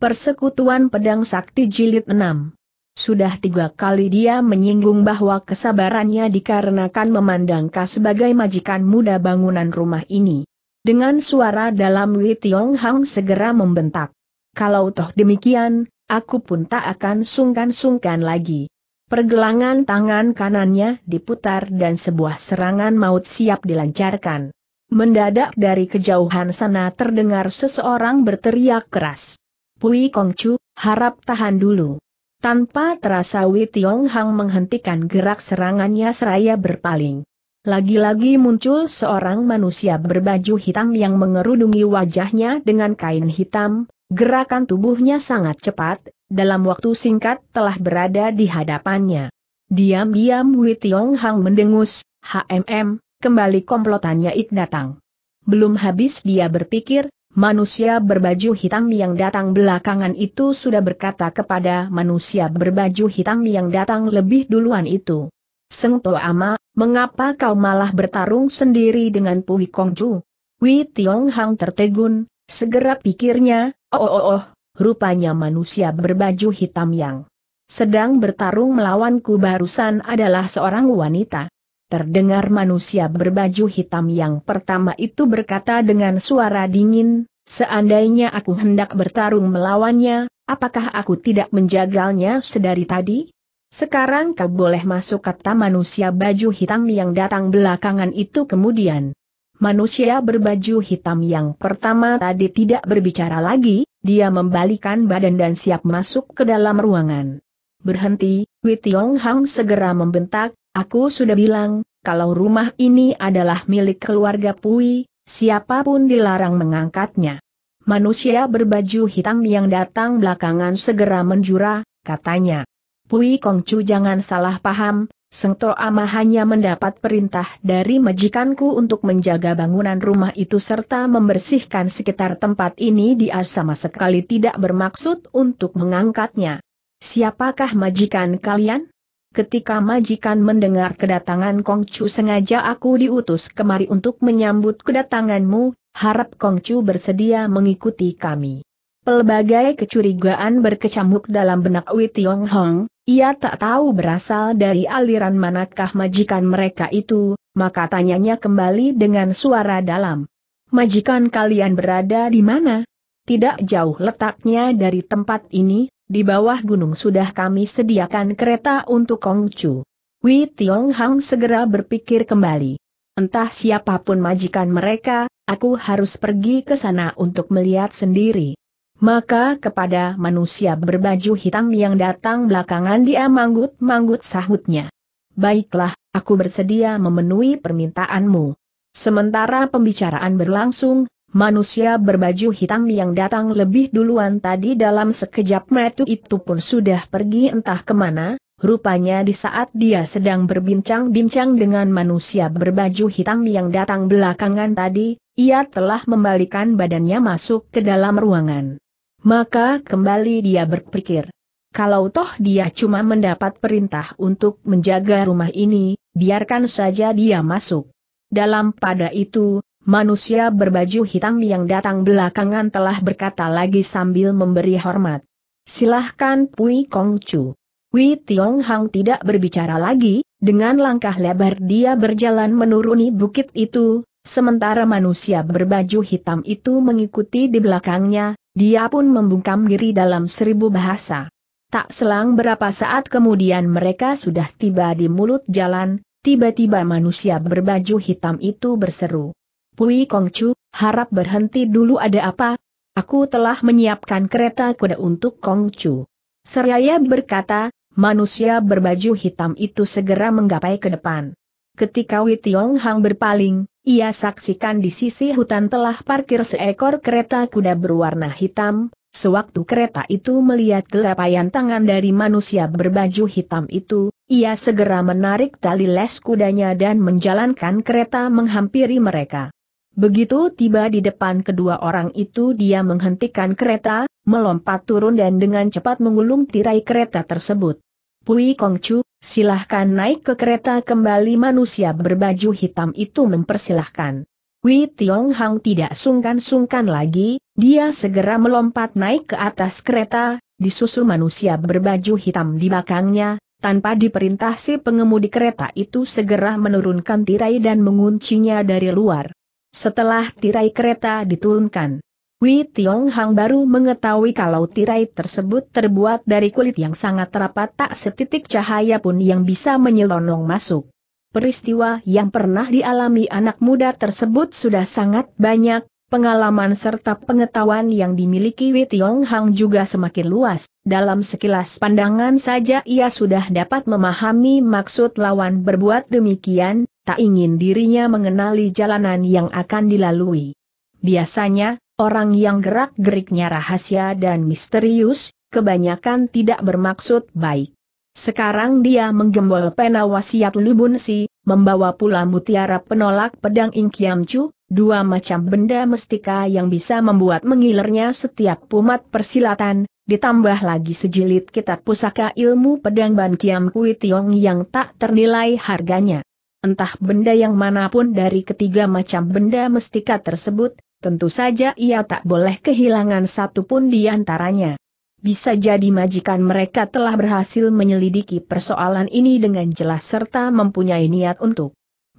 Persekutuan Pedang Sakti Jilid 6 Sudah tiga kali dia menyinggung bahwa kesabarannya dikarenakan memandang Ka sebagai majikan muda bangunan rumah ini. Dengan suara dalam Wei Tiong Hang segera membentak. Kalau toh demikian, aku pun tak akan sungkan-sungkan lagi. Pergelangan tangan kanannya diputar dan sebuah serangan maut siap dilancarkan. Mendadak dari kejauhan sana terdengar seseorang berteriak keras. Pui Kongcu, harap tahan dulu. Tanpa terasa Wei Tiong Hang menghentikan gerak serangannya seraya berpaling. Lagi-lagi muncul seorang manusia berbaju hitam yang mengerudungi wajahnya dengan kain hitam, gerakan tubuhnya sangat cepat, dalam waktu singkat telah berada di hadapannya. Diam-diam Wei Tiong Hang mendengus, HMM, kembali komplotannya Ik datang. Belum habis dia berpikir, Manusia berbaju hitam yang datang belakangan itu sudah berkata kepada manusia berbaju hitam yang datang lebih duluan itu. Seng Ama, mengapa kau malah bertarung sendiri dengan Pui Kong Ju? Wei Tiong Hang tertegun, segera pikirnya, oh oh oh, rupanya manusia berbaju hitam yang sedang bertarung melawanku barusan adalah seorang wanita terdengar manusia berbaju hitam yang pertama itu berkata dengan suara dingin, seandainya aku hendak bertarung melawannya, apakah aku tidak menjagalnya sedari tadi? Sekarang kau boleh masuk kata manusia baju hitam yang datang belakangan itu kemudian. Manusia berbaju hitam yang pertama tadi tidak berbicara lagi, dia membalikan badan dan siap masuk ke dalam ruangan. Berhenti, Wei Tiong Hang segera membentak, Aku sudah bilang, kalau rumah ini adalah milik keluarga Pui, siapapun dilarang mengangkatnya. Manusia berbaju hitam yang datang belakangan segera menjura, katanya. Pui Kongcu jangan salah paham, Seng Ama hanya mendapat perintah dari majikanku untuk menjaga bangunan rumah itu serta membersihkan sekitar tempat ini dia sama sekali tidak bermaksud untuk mengangkatnya. Siapakah majikan kalian? Ketika majikan mendengar kedatangan Kongcu sengaja aku diutus kemari untuk menyambut kedatanganmu, harap Kongcu bersedia mengikuti kami. Pelbagai kecurigaan berkecamuk dalam benak Wei Tiong Hong, ia tak tahu berasal dari aliran manakah majikan mereka itu, maka tanyanya kembali dengan suara dalam. Majikan kalian berada di mana? Tidak jauh letaknya dari tempat ini, di bawah gunung sudah kami sediakan kereta untuk Kongcu. Wei Tiong Hang segera berpikir kembali. Entah siapapun majikan mereka, aku harus pergi ke sana untuk melihat sendiri. Maka kepada manusia berbaju hitam yang datang belakangan dia manggut-manggut sahutnya. Baiklah, aku bersedia memenuhi permintaanmu. Sementara pembicaraan berlangsung, manusia berbaju hitam yang datang lebih duluan tadi dalam sekejap metu itu pun sudah pergi entah kemana, Rupanya di saat dia sedang berbincang-bincang dengan manusia berbaju hitam yang datang belakangan tadi, ia telah membalikan badannya masuk ke dalam ruangan. Maka kembali dia berpikir, kalau toh dia cuma mendapat perintah untuk menjaga rumah ini, biarkan saja dia masuk. Dalam pada itu, Manusia berbaju hitam yang datang belakangan telah berkata lagi sambil memberi hormat. Silahkan Pui Kong Chu. Wei Tiong Hang tidak berbicara lagi, dengan langkah lebar dia berjalan menuruni bukit itu, sementara manusia berbaju hitam itu mengikuti di belakangnya, dia pun membungkam diri dalam seribu bahasa. Tak selang berapa saat kemudian mereka sudah tiba di mulut jalan, tiba-tiba manusia berbaju hitam itu berseru. Pui Kongcu, harap berhenti dulu ada apa? Aku telah menyiapkan kereta kuda untuk Kongcu. Seraya berkata, manusia berbaju hitam itu segera menggapai ke depan. Ketika Wei Tiong Hang berpaling, ia saksikan di sisi hutan telah parkir seekor kereta kuda berwarna hitam, Sewaktu kereta itu melihat gelapayan tangan dari manusia berbaju hitam itu, ia segera menarik tali les kudanya dan menjalankan kereta menghampiri mereka. Begitu tiba di depan kedua orang itu dia menghentikan kereta, melompat turun dan dengan cepat mengulung tirai kereta tersebut. Pui Chu, silahkan naik ke kereta kembali manusia berbaju hitam itu mempersilahkan. Wei Tiong Hang tidak sungkan-sungkan lagi, dia segera melompat naik ke atas kereta, disusul manusia berbaju hitam di belakangnya, tanpa diperintah si pengemudi kereta itu segera menurunkan tirai dan menguncinya dari luar. Setelah tirai kereta diturunkan, Wei Tiong Hang baru mengetahui kalau tirai tersebut terbuat dari kulit yang sangat rapat tak setitik cahaya pun yang bisa menyelonong masuk. Peristiwa yang pernah dialami anak muda tersebut sudah sangat banyak, pengalaman serta pengetahuan yang dimiliki Wei Tiong Hang juga semakin luas. Dalam sekilas pandangan saja ia sudah dapat memahami maksud lawan berbuat demikian, tak ingin dirinya mengenali jalanan yang akan dilalui. Biasanya, orang yang gerak-geriknya rahasia dan misterius, kebanyakan tidak bermaksud baik. Sekarang dia menggembol pena wasiat Lubunsi, membawa pula mutiara penolak pedang Ingkiamcu, dua macam benda mestika yang bisa membuat mengilernya setiap pumat persilatan, ditambah lagi sejilid kitab pusaka ilmu pedang Ban Kiam Kui Tiong yang tak ternilai harganya entah benda yang manapun dari ketiga macam benda mestika tersebut, tentu saja ia tak boleh kehilangan satupun di antaranya. Bisa jadi majikan mereka telah berhasil menyelidiki persoalan ini dengan jelas serta mempunyai niat untuk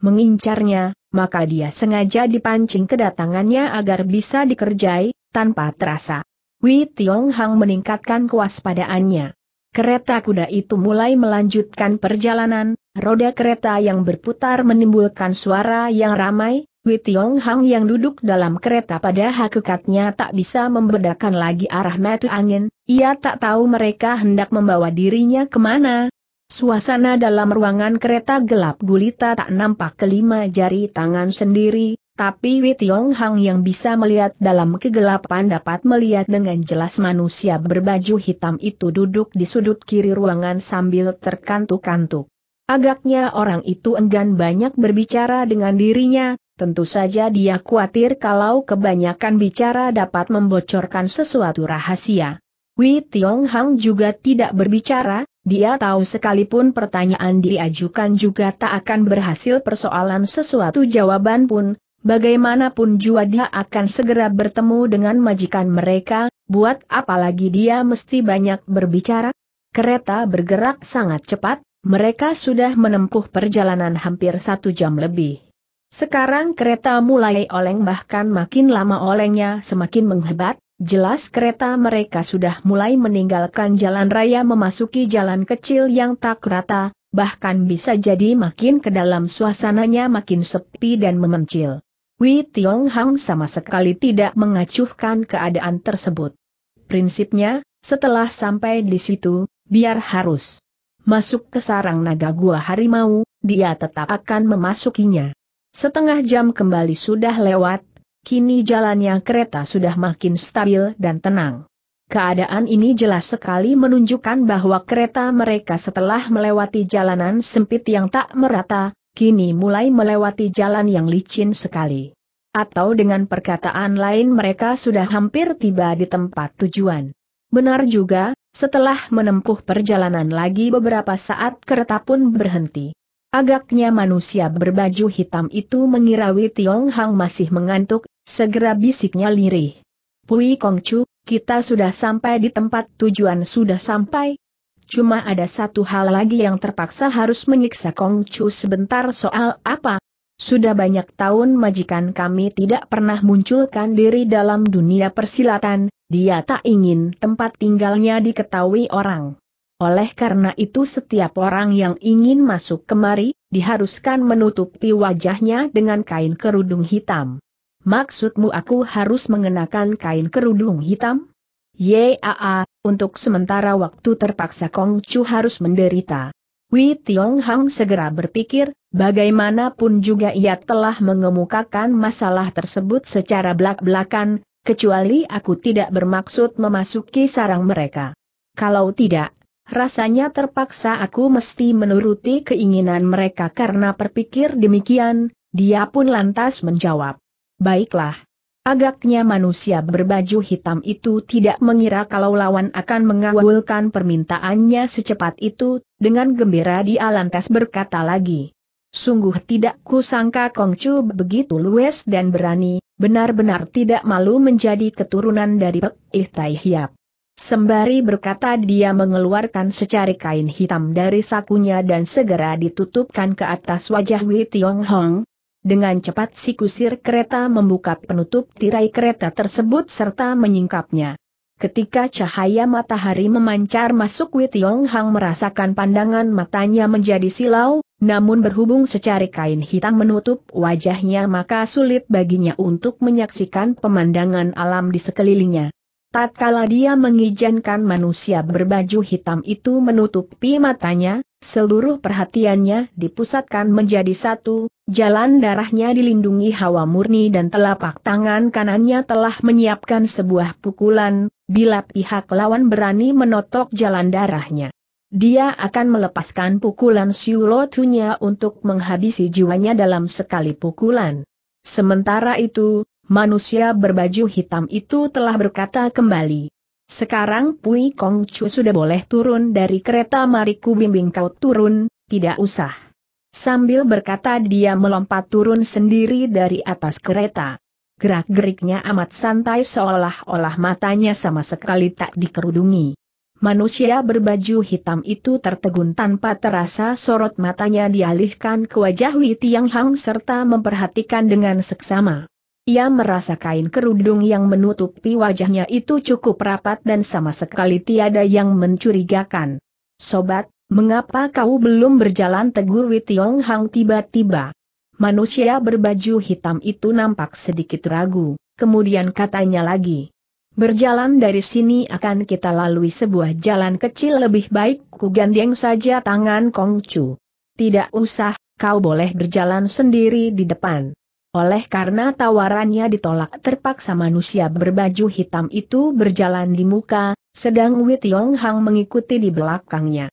mengincarnya, maka dia sengaja dipancing kedatangannya agar bisa dikerjai, tanpa terasa. Wei Tiong Hang meningkatkan kewaspadaannya. Kereta kuda itu mulai melanjutkan perjalanan, Roda kereta yang berputar menimbulkan suara yang ramai, Wei Tiong Hang yang duduk dalam kereta pada hakikatnya tak bisa membedakan lagi arah mata angin, ia tak tahu mereka hendak membawa dirinya kemana. Suasana dalam ruangan kereta gelap gulita tak nampak kelima jari tangan sendiri, tapi Wei Tiong Hang yang bisa melihat dalam kegelapan dapat melihat dengan jelas manusia berbaju hitam itu duduk di sudut kiri ruangan sambil terkantuk-kantuk. Agaknya orang itu enggan banyak berbicara dengan dirinya, tentu saja dia khawatir kalau kebanyakan bicara dapat membocorkan sesuatu rahasia. Wei Tiong Hang juga tidak berbicara, dia tahu sekalipun pertanyaan diajukan juga tak akan berhasil persoalan sesuatu jawaban pun, bagaimanapun juga dia akan segera bertemu dengan majikan mereka, buat apalagi dia mesti banyak berbicara. Kereta bergerak sangat cepat, mereka sudah menempuh perjalanan hampir satu jam lebih. Sekarang kereta mulai oleng bahkan makin lama olengnya semakin menghebat, jelas kereta mereka sudah mulai meninggalkan jalan raya memasuki jalan kecil yang tak rata, bahkan bisa jadi makin ke dalam suasananya makin sepi dan memencil. Wei Tiong Hang sama sekali tidak mengacuhkan keadaan tersebut. Prinsipnya, setelah sampai di situ, biar harus masuk ke sarang naga gua harimau, dia tetap akan memasukinya. Setengah jam kembali sudah lewat, kini jalannya kereta sudah makin stabil dan tenang. Keadaan ini jelas sekali menunjukkan bahwa kereta mereka setelah melewati jalanan sempit yang tak merata, kini mulai melewati jalan yang licin sekali. Atau dengan perkataan lain mereka sudah hampir tiba di tempat tujuan. Benar juga, setelah menempuh perjalanan lagi beberapa saat kereta pun berhenti. Agaknya manusia berbaju hitam itu mengirawi Tiong Hang masih mengantuk, segera bisiknya lirih. Pui Chu, kita sudah sampai di tempat tujuan sudah sampai. Cuma ada satu hal lagi yang terpaksa harus menyiksa Chu sebentar soal apa, sudah banyak tahun majikan kami tidak pernah munculkan diri dalam dunia persilatan, dia tak ingin tempat tinggalnya diketahui orang. Oleh karena itu setiap orang yang ingin masuk kemari, diharuskan menutupi wajahnya dengan kain kerudung hitam. Maksudmu aku harus mengenakan kain kerudung hitam? Yaa, untuk sementara waktu terpaksa Kongcu harus menderita. Wei Tiong Hang segera berpikir, bagaimanapun juga ia telah mengemukakan masalah tersebut secara belak-belakan, kecuali aku tidak bermaksud memasuki sarang mereka. Kalau tidak, rasanya terpaksa aku mesti menuruti keinginan mereka karena berpikir demikian, dia pun lantas menjawab. Baiklah. Agaknya manusia berbaju hitam itu tidak mengira kalau lawan akan mengawulkan permintaannya secepat itu, dengan gembira di lantas berkata lagi. Sungguh tidak kusangka Kongcu begitu luwes dan berani, benar-benar tidak malu menjadi keturunan dari Pek Ihtai Hiap. Sembari berkata dia mengeluarkan secari kain hitam dari sakunya dan segera ditutupkan ke atas wajah Wei Tiong Hong. Dengan cepat si kusir kereta membuka penutup tirai kereta tersebut serta menyingkapnya. Ketika cahaya matahari memancar masuk Wei Tiong Hang merasakan pandangan matanya menjadi silau, namun berhubung secara kain hitam menutup wajahnya maka sulit baginya untuk menyaksikan pemandangan alam di sekelilingnya. Tatkala dia mengizinkan manusia berbaju hitam itu menutupi matanya, seluruh perhatiannya dipusatkan menjadi satu, Jalan darahnya dilindungi hawa murni dan telapak tangan kanannya telah menyiapkan sebuah pukulan, bila pihak lawan berani menotok jalan darahnya. Dia akan melepaskan pukulan Siulotunya untuk menghabisi jiwanya dalam sekali pukulan. Sementara itu, manusia berbaju hitam itu telah berkata kembali. Sekarang Pui Kong Chu sudah boleh turun dari kereta mari ku bimbing kau turun, tidak usah. Sambil berkata dia melompat turun sendiri dari atas kereta. Gerak-geriknya amat santai seolah-olah matanya sama sekali tak dikerudungi. Manusia berbaju hitam itu tertegun tanpa terasa sorot matanya dialihkan ke wajah Wei Tianghang serta memperhatikan dengan seksama. Ia merasa kain kerudung yang menutupi wajahnya itu cukup rapat dan sama sekali tiada yang mencurigakan. Sobat, Mengapa kau belum berjalan tegur Witiong Hang tiba-tiba? Manusia berbaju hitam itu nampak sedikit ragu, kemudian katanya lagi. Berjalan dari sini akan kita lalui sebuah jalan kecil lebih baik ku gandeng saja tangan Kongcu. Tidak usah, kau boleh berjalan sendiri di depan. Oleh karena tawarannya ditolak terpaksa manusia berbaju hitam itu berjalan di muka, sedang Witiong Hang mengikuti di belakangnya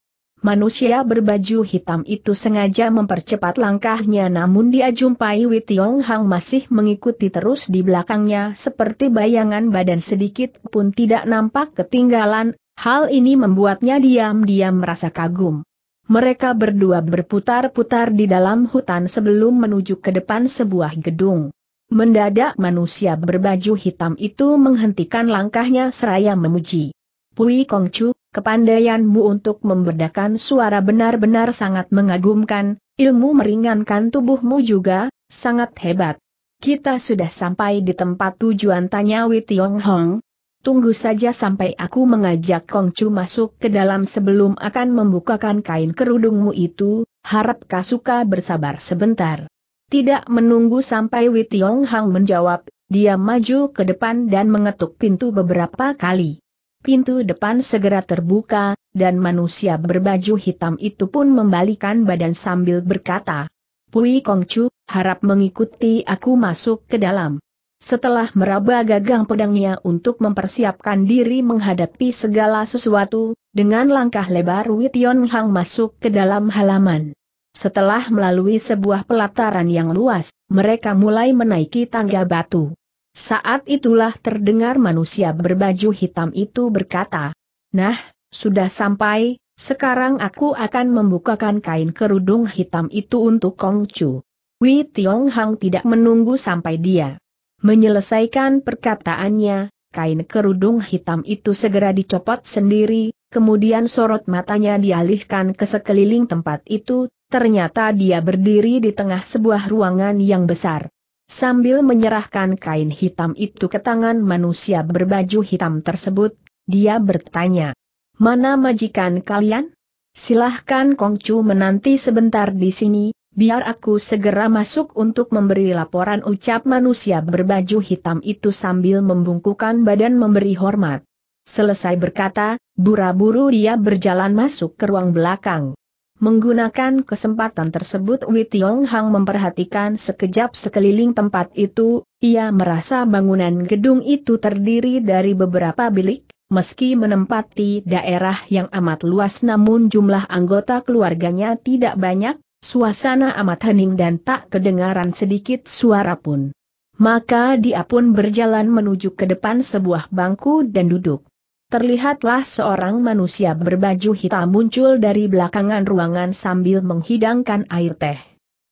manusia berbaju hitam itu sengaja mempercepat langkahnya namun dia jumpai Wei Tiong Hang masih mengikuti terus di belakangnya seperti bayangan badan sedikit pun tidak nampak ketinggalan, hal ini membuatnya diam-diam merasa kagum. Mereka berdua berputar-putar di dalam hutan sebelum menuju ke depan sebuah gedung. Mendadak manusia berbaju hitam itu menghentikan langkahnya seraya memuji. Pui Kongcu, kepandaianmu untuk memberdakan suara benar-benar sangat mengagumkan, ilmu meringankan tubuhmu juga, sangat hebat. Kita sudah sampai di tempat tujuan tanya Wei Hong. Tunggu saja sampai aku mengajak Kongcu masuk ke dalam sebelum akan membukakan kain kerudungmu itu, harap Kasuka bersabar sebentar. Tidak menunggu sampai Wei Hong menjawab, dia maju ke depan dan mengetuk pintu beberapa kali. Pintu depan segera terbuka, dan manusia berbaju hitam itu pun membalikan badan sambil berkata, Pui Kongcu, harap mengikuti aku masuk ke dalam. Setelah meraba gagang pedangnya untuk mempersiapkan diri menghadapi segala sesuatu, dengan langkah lebar Wition Hang masuk ke dalam halaman. Setelah melalui sebuah pelataran yang luas, mereka mulai menaiki tangga batu. Saat itulah terdengar manusia berbaju hitam itu berkata, Nah, sudah sampai, sekarang aku akan membukakan kain kerudung hitam itu untuk Kong Chu. Wei Tiong Hang tidak menunggu sampai dia menyelesaikan perkataannya, kain kerudung hitam itu segera dicopot sendiri, kemudian sorot matanya dialihkan ke sekeliling tempat itu, ternyata dia berdiri di tengah sebuah ruangan yang besar. Sambil menyerahkan kain hitam itu ke tangan manusia berbaju hitam tersebut, dia bertanya, Mana majikan kalian? Silahkan Kongcu menanti sebentar di sini, biar aku segera masuk untuk memberi laporan ucap manusia berbaju hitam itu sambil membungkukan badan memberi hormat. Selesai berkata, buru-buru dia berjalan masuk ke ruang belakang. Menggunakan kesempatan tersebut Wei Tiong Hang memperhatikan sekejap sekeliling tempat itu, ia merasa bangunan gedung itu terdiri dari beberapa bilik, meski menempati daerah yang amat luas namun jumlah anggota keluarganya tidak banyak, suasana amat hening dan tak kedengaran sedikit suara pun. Maka dia pun berjalan menuju ke depan sebuah bangku dan duduk terlihatlah seorang manusia berbaju hitam muncul dari belakangan ruangan sambil menghidangkan air teh.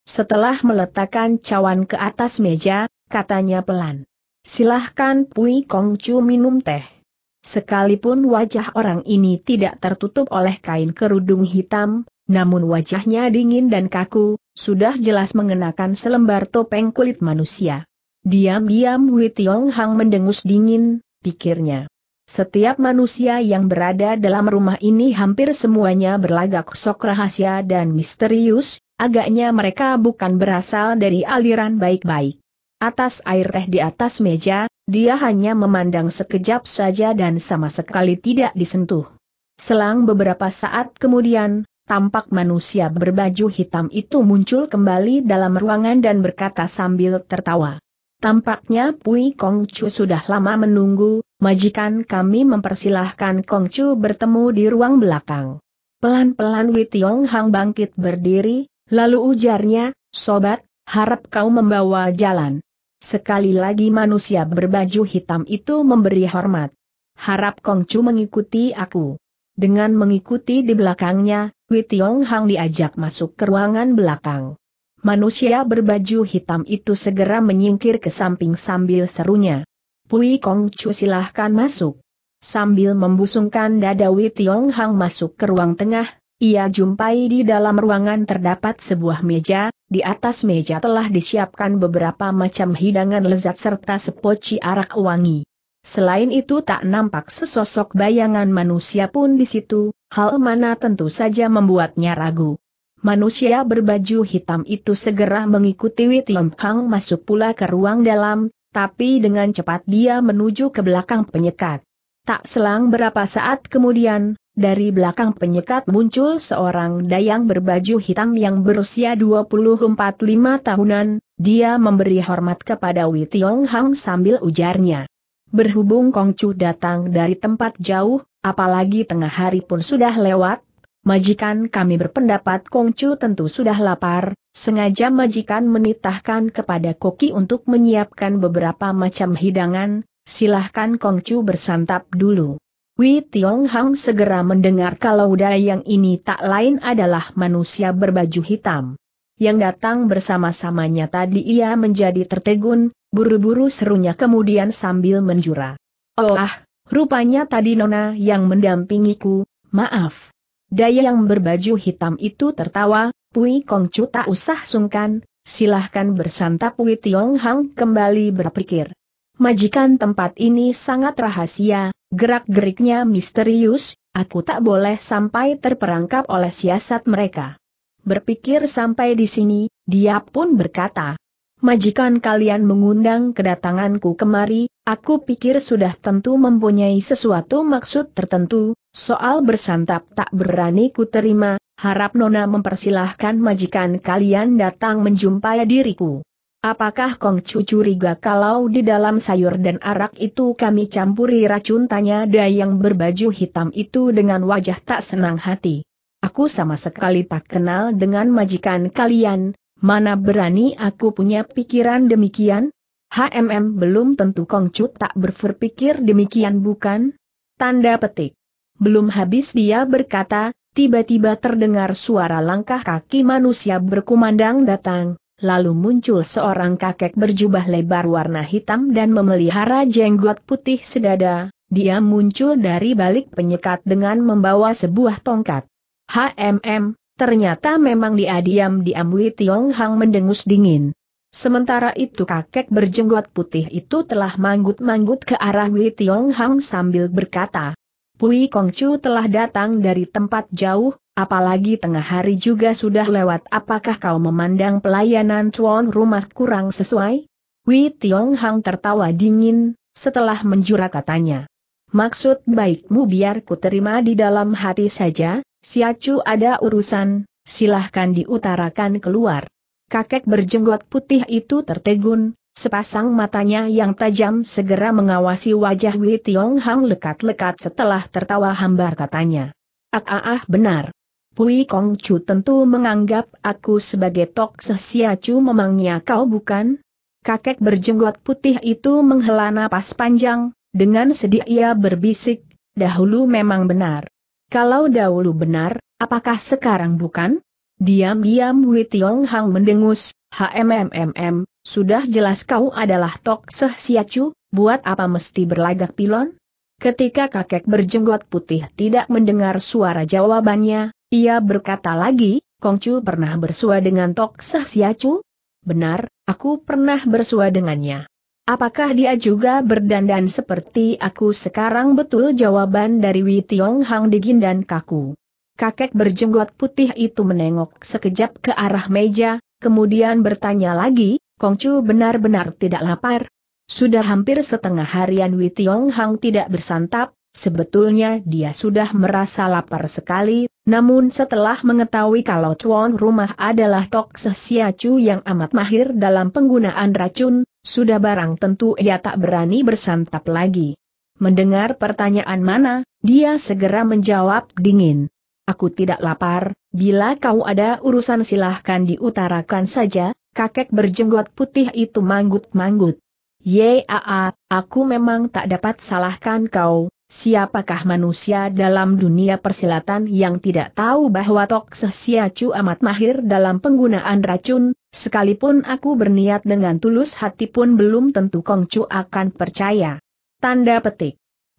Setelah meletakkan cawan ke atas meja, katanya pelan. Silahkan Pui Kong Chu minum teh. Sekalipun wajah orang ini tidak tertutup oleh kain kerudung hitam, namun wajahnya dingin dan kaku, sudah jelas mengenakan selembar topeng kulit manusia. Diam-diam Wei Tiong Hang mendengus dingin, pikirnya. Setiap manusia yang berada dalam rumah ini hampir semuanya berlagak sok rahasia dan misterius, agaknya mereka bukan berasal dari aliran baik-baik. Atas air teh di atas meja, dia hanya memandang sekejap saja dan sama sekali tidak disentuh. Selang beberapa saat kemudian, tampak manusia berbaju hitam itu muncul kembali dalam ruangan dan berkata sambil tertawa. Tampaknya Pui Kong Chu sudah lama menunggu, majikan kami mempersilahkan Kong bertemu di ruang belakang. Pelan-pelan Witiong Hang bangkit berdiri, lalu ujarnya, Sobat, harap kau membawa jalan. Sekali lagi manusia berbaju hitam itu memberi hormat. Harap Kong mengikuti aku. Dengan mengikuti di belakangnya, Witiong Hang diajak masuk ke ruangan belakang. Manusia berbaju hitam itu segera menyingkir ke samping sambil serunya. Pui Kong Chu silahkan masuk. Sambil membusungkan dada Wei Tiong Hang masuk ke ruang tengah, ia jumpai di dalam ruangan terdapat sebuah meja, di atas meja telah disiapkan beberapa macam hidangan lezat serta sepoci arak wangi. Selain itu tak nampak sesosok bayangan manusia pun di situ, hal mana tentu saja membuatnya ragu. Manusia berbaju hitam itu segera mengikuti Witiam Hang masuk pula ke ruang dalam, tapi dengan cepat dia menuju ke belakang penyekat. Tak selang berapa saat kemudian, dari belakang penyekat muncul seorang dayang berbaju hitam yang berusia 24 tahunan, dia memberi hormat kepada Witiong Hang sambil ujarnya. Berhubung Kongcu datang dari tempat jauh, apalagi tengah hari pun sudah lewat, Majikan kami berpendapat Kongcu tentu sudah lapar, sengaja majikan menitahkan kepada Koki untuk menyiapkan beberapa macam hidangan, silahkan Kongcu bersantap dulu. Wei Tiong Hang segera mendengar kalau dai yang ini tak lain adalah manusia berbaju hitam. Yang datang bersama-samanya tadi ia menjadi tertegun, buru-buru serunya kemudian sambil menjura. Oh ah, rupanya tadi Nona yang mendampingiku, maaf. Daya yang berbaju hitam itu tertawa, Pui Chu tak usah sungkan, silahkan bersantap Pui Tiong Hang kembali berpikir. Majikan tempat ini sangat rahasia, gerak-geriknya misterius, aku tak boleh sampai terperangkap oleh siasat mereka. Berpikir sampai di sini, dia pun berkata, Majikan kalian mengundang kedatanganku kemari, aku pikir sudah tentu mempunyai sesuatu maksud tertentu, Soal bersantap tak berani ku terima, harap Nona mempersilahkan majikan kalian datang menjumpai diriku. Apakah Kong cucu curiga kalau di dalam sayur dan arak itu kami campuri racun tanya dayang berbaju hitam itu dengan wajah tak senang hati. Aku sama sekali tak kenal dengan majikan kalian, mana berani aku punya pikiran demikian? HMM belum tentu Kong Cu tak berpikir demikian bukan? Tanda petik. Belum habis dia berkata, tiba-tiba terdengar suara langkah kaki manusia berkumandang datang, lalu muncul seorang kakek berjubah lebar warna hitam dan memelihara jenggot putih sedada, dia muncul dari balik penyekat dengan membawa sebuah tongkat. HMM, ternyata memang dia diam-diam Wei Tiong Hang mendengus dingin. Sementara itu kakek berjenggot putih itu telah manggut-manggut ke arah Wei Tiong Hang sambil berkata, Pui Kongcu telah datang dari tempat jauh, apalagi tengah hari juga sudah lewat. Apakah kau memandang pelayanan tuan rumah kurang sesuai? Wei Tiong Hang tertawa dingin, setelah menjura katanya. Maksud baikmu biar ku terima di dalam hati saja, Siacu ada urusan, silahkan diutarakan keluar. Kakek berjenggot putih itu tertegun, Sepasang matanya yang tajam segera mengawasi wajah Wei Tiong Hang lekat-lekat setelah tertawa hambar katanya. Ah ah ah benar. Pui Kong Chu tentu menganggap aku sebagai Tok Sesia Chu memangnya kau bukan? Kakek berjenggot putih itu menghela napas panjang, dengan sedih ia berbisik, dahulu memang benar. Kalau dahulu benar, apakah sekarang bukan? Diam-diam Wei Tiong Hang mendengus, HMMMM, sudah jelas kau adalah Tok Seh Siacu, buat apa mesti berlagak pilon? Ketika kakek berjenggot putih tidak mendengar suara jawabannya, ia berkata lagi, Kongcu pernah bersua dengan Tok Seh Siacu? Benar, aku pernah bersua dengannya. Apakah dia juga berdandan seperti aku sekarang betul jawaban dari Wei Tiong Hang digin dan kaku. Kakek berjenggot putih itu menengok sekejap ke arah meja, kemudian bertanya lagi, Kongcu benar-benar tidak lapar. Sudah hampir setengah harian Wei Tiong Hang tidak bersantap, sebetulnya dia sudah merasa lapar sekali, namun setelah mengetahui kalau Chuan rumah adalah Tok Chu yang amat mahir dalam penggunaan racun, sudah barang tentu ia tak berani bersantap lagi. Mendengar pertanyaan mana, dia segera menjawab dingin. Aku tidak lapar, bila kau ada urusan silahkan diutarakan saja, kakek berjenggot putih itu manggut-manggut. Yaa, aku memang tak dapat salahkan kau, siapakah manusia dalam dunia persilatan yang tidak tahu bahwa Tok Sesiacu amat mahir dalam penggunaan racun, sekalipun aku berniat dengan tulus hati pun belum tentu Kongcu akan percaya. Tanda petik.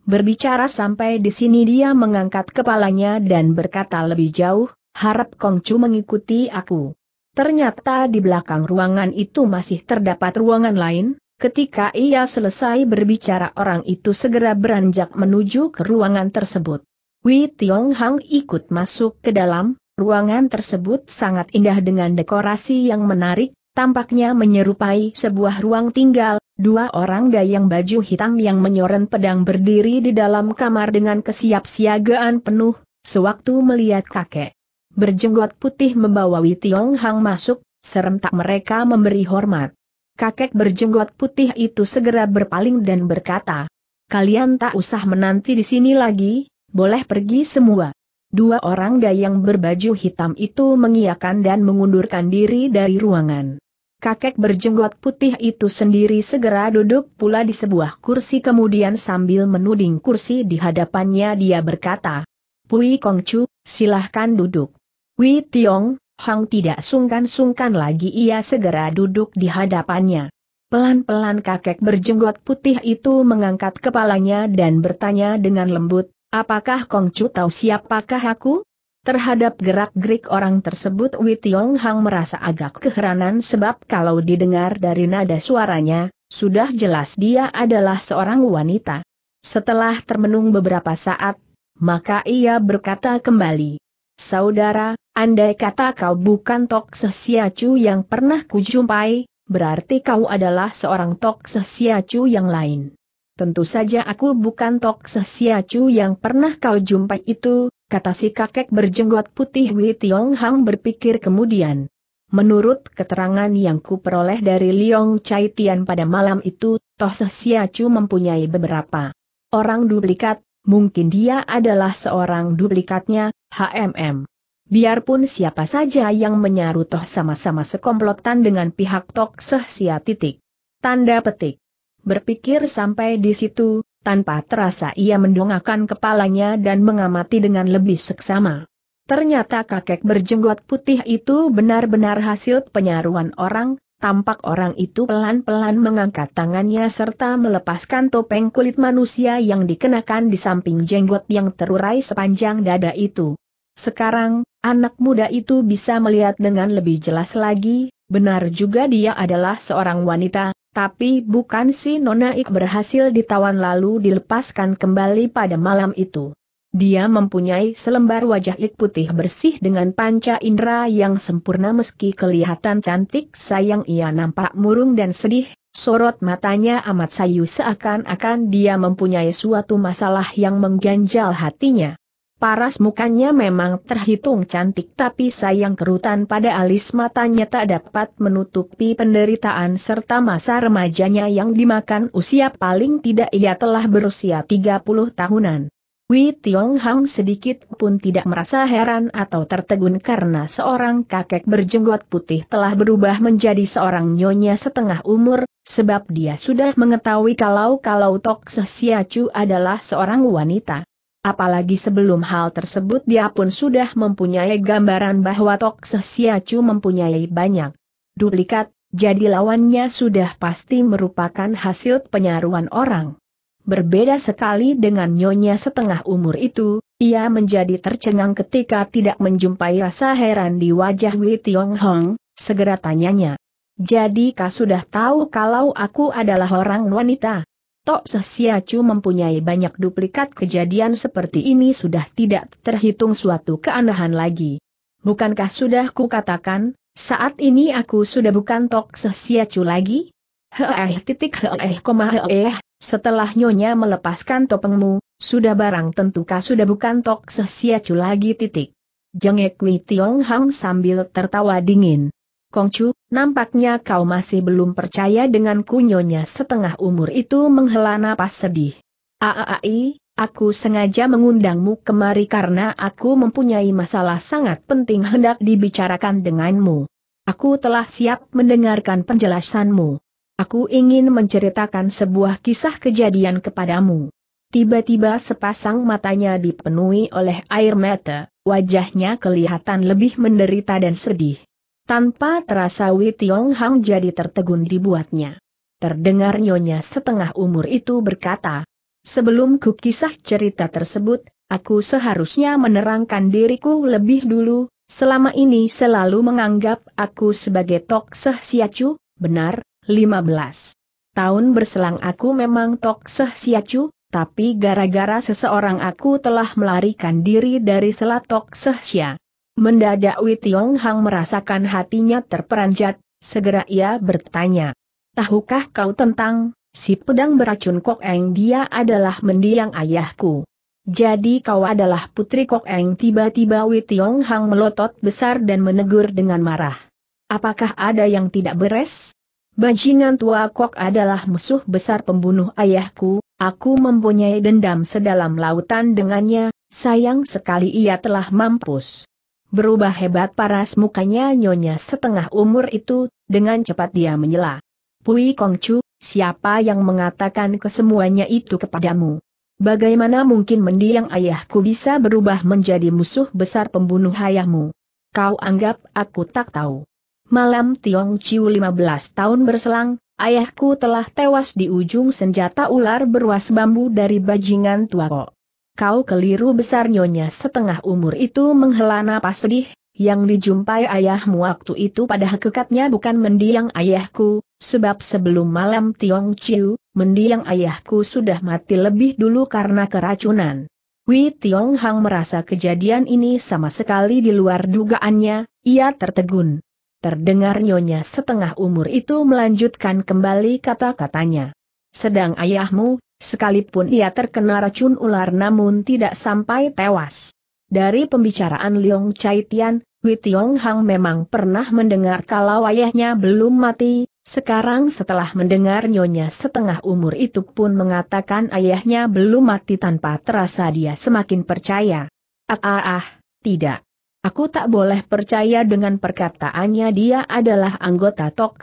Berbicara sampai di sini dia mengangkat kepalanya dan berkata lebih jauh, harap Kongcu mengikuti aku. Ternyata di belakang ruangan itu masih terdapat ruangan lain, ketika ia selesai berbicara orang itu segera beranjak menuju ke ruangan tersebut. Wei Tiong Hang ikut masuk ke dalam, ruangan tersebut sangat indah dengan dekorasi yang menarik, tampaknya menyerupai sebuah ruang tinggal, dua orang dayang baju hitam yang menyoren pedang berdiri di dalam kamar dengan kesiapsiagaan penuh, sewaktu melihat kakek. Berjenggot putih membawa Witiong Hang masuk, serentak mereka memberi hormat. Kakek berjenggot putih itu segera berpaling dan berkata, Kalian tak usah menanti di sini lagi, boleh pergi semua. Dua orang dayang berbaju hitam itu mengiakan dan mengundurkan diri dari ruangan kakek berjenggot putih itu sendiri segera duduk pula di sebuah kursi kemudian sambil menuding kursi di hadapannya dia berkata, Pui Kongcu, silahkan duduk. Wei Tiong, Hang tidak sungkan-sungkan lagi ia segera duduk di hadapannya. Pelan-pelan kakek berjenggot putih itu mengangkat kepalanya dan bertanya dengan lembut, Apakah Kongcu tahu siapakah aku? Terhadap gerak-gerik orang tersebut Wei Tiong Hang merasa agak keheranan sebab kalau didengar dari nada suaranya, sudah jelas dia adalah seorang wanita. Setelah termenung beberapa saat, maka ia berkata kembali, Saudara, andai kata kau bukan Tok Sesiacu yang pernah kujumpai, berarti kau adalah seorang Tok Sesiacu yang lain. Tentu saja aku bukan Tok Sesiacu yang pernah kau jumpai itu, kata si kakek berjenggot putih Wei Tiong Hang berpikir kemudian. Menurut keterangan yang kuperoleh dari Liong Chai Tian pada malam itu, Toh Sia Chu mempunyai beberapa orang duplikat, mungkin dia adalah seorang duplikatnya, HMM. Biarpun siapa saja yang menyaru Toh sama-sama sekomplotan dengan pihak Tok Sia titik. Tanda petik. Berpikir sampai di situ, tanpa terasa ia mendongakkan kepalanya dan mengamati dengan lebih seksama. Ternyata kakek berjenggot putih itu benar-benar hasil penyaruan orang, tampak orang itu pelan-pelan mengangkat tangannya serta melepaskan topeng kulit manusia yang dikenakan di samping jenggot yang terurai sepanjang dada itu. Sekarang, anak muda itu bisa melihat dengan lebih jelas lagi, benar juga dia adalah seorang wanita, tapi bukan si Nona ik berhasil ditawan lalu dilepaskan kembali pada malam itu. Dia mempunyai selembar wajah ik putih bersih dengan panca indera yang sempurna meski kelihatan cantik sayang ia nampak murung dan sedih, sorot matanya amat sayu seakan-akan dia mempunyai suatu masalah yang mengganjal hatinya. Paras mukanya memang terhitung cantik tapi sayang kerutan pada alis matanya tak dapat menutupi penderitaan serta masa remajanya yang dimakan usia paling tidak ia telah berusia 30 tahunan. Wei Tiong Hang sedikit pun tidak merasa heran atau tertegun karena seorang kakek berjenggot putih telah berubah menjadi seorang nyonya setengah umur, sebab dia sudah mengetahui kalau-kalau Tok Siacu adalah seorang wanita apalagi sebelum hal tersebut dia pun sudah mempunyai gambaran bahwa Tok Sesiacu mempunyai banyak duplikat, jadi lawannya sudah pasti merupakan hasil penyaruan orang. Berbeda sekali dengan nyonya setengah umur itu, ia menjadi tercengang ketika tidak menjumpai rasa heran di wajah Wei Tiong Hong, segera tanyanya. Jadi kau sudah tahu kalau aku adalah orang wanita? Tok Sesiacu mempunyai banyak duplikat kejadian seperti ini sudah tidak terhitung suatu keanehan lagi. Bukankah sudah kukatakan, saat ini aku sudah bukan Tok Sesiacu lagi? Heeh titik heeh koma heeh, setelah nyonya melepaskan topengmu, sudah barang tentu kau sudah bukan Tok Sesiacu lagi titik. Jengek Wei Tiong Hang sambil tertawa dingin. Kongcu, nampaknya kau masih belum percaya dengan kunyonya setengah umur itu menghela napas sedih. Aai, aku sengaja mengundangmu kemari karena aku mempunyai masalah sangat penting hendak dibicarakan denganmu. Aku telah siap mendengarkan penjelasanmu. Aku ingin menceritakan sebuah kisah kejadian kepadamu. Tiba-tiba sepasang matanya dipenuhi oleh air mata, wajahnya kelihatan lebih menderita dan sedih. Tanpa terasa Wei Tiong Hang jadi tertegun dibuatnya. Terdengar nyonya setengah umur itu berkata, Sebelum ku kisah cerita tersebut, aku seharusnya menerangkan diriku lebih dulu, selama ini selalu menganggap aku sebagai Tok Seh Siacu, benar, 15. Tahun berselang aku memang Tok Seh Siacu, tapi gara-gara seseorang aku telah melarikan diri dari selat tok seh siacu." Mendadak Wei Tiong Hang merasakan hatinya terperanjat, segera ia bertanya. Tahukah kau tentang, si pedang beracun Kok Eng dia adalah mendiang ayahku. Jadi kau adalah putri Kok Eng tiba-tiba Wei Tiong Hang melotot besar dan menegur dengan marah. Apakah ada yang tidak beres? Bajingan tua Kok adalah musuh besar pembunuh ayahku, aku mempunyai dendam sedalam lautan dengannya, sayang sekali ia telah mampus. Berubah hebat paras mukanya nyonya setengah umur itu, dengan cepat dia menyela. Pui Kongcu, siapa yang mengatakan kesemuanya itu kepadamu? Bagaimana mungkin mendiang ayahku bisa berubah menjadi musuh besar pembunuh ayahmu? Kau anggap aku tak tahu. Malam Tiong Chiu 15 tahun berselang, ayahku telah tewas di ujung senjata ular berwas bambu dari bajingan tua kok kau keliru besar nyonya setengah umur itu menghela napas sedih, yang dijumpai ayahmu waktu itu pada hakikatnya bukan mendiang ayahku, sebab sebelum malam Tiong Chiu, mendiang ayahku sudah mati lebih dulu karena keracunan. Wei Tiong Hang merasa kejadian ini sama sekali di luar dugaannya, ia tertegun. Terdengar nyonya setengah umur itu melanjutkan kembali kata-katanya. Sedang ayahmu, sekalipun ia terkena racun ular namun tidak sampai tewas. Dari pembicaraan Liong Chai Tian, Witiong Hang memang pernah mendengar kalau ayahnya belum mati, sekarang setelah mendengar nyonya setengah umur itu pun mengatakan ayahnya belum mati tanpa terasa dia semakin percaya. Ah ah ah, tidak. Aku tak boleh percaya dengan perkataannya dia adalah anggota Tok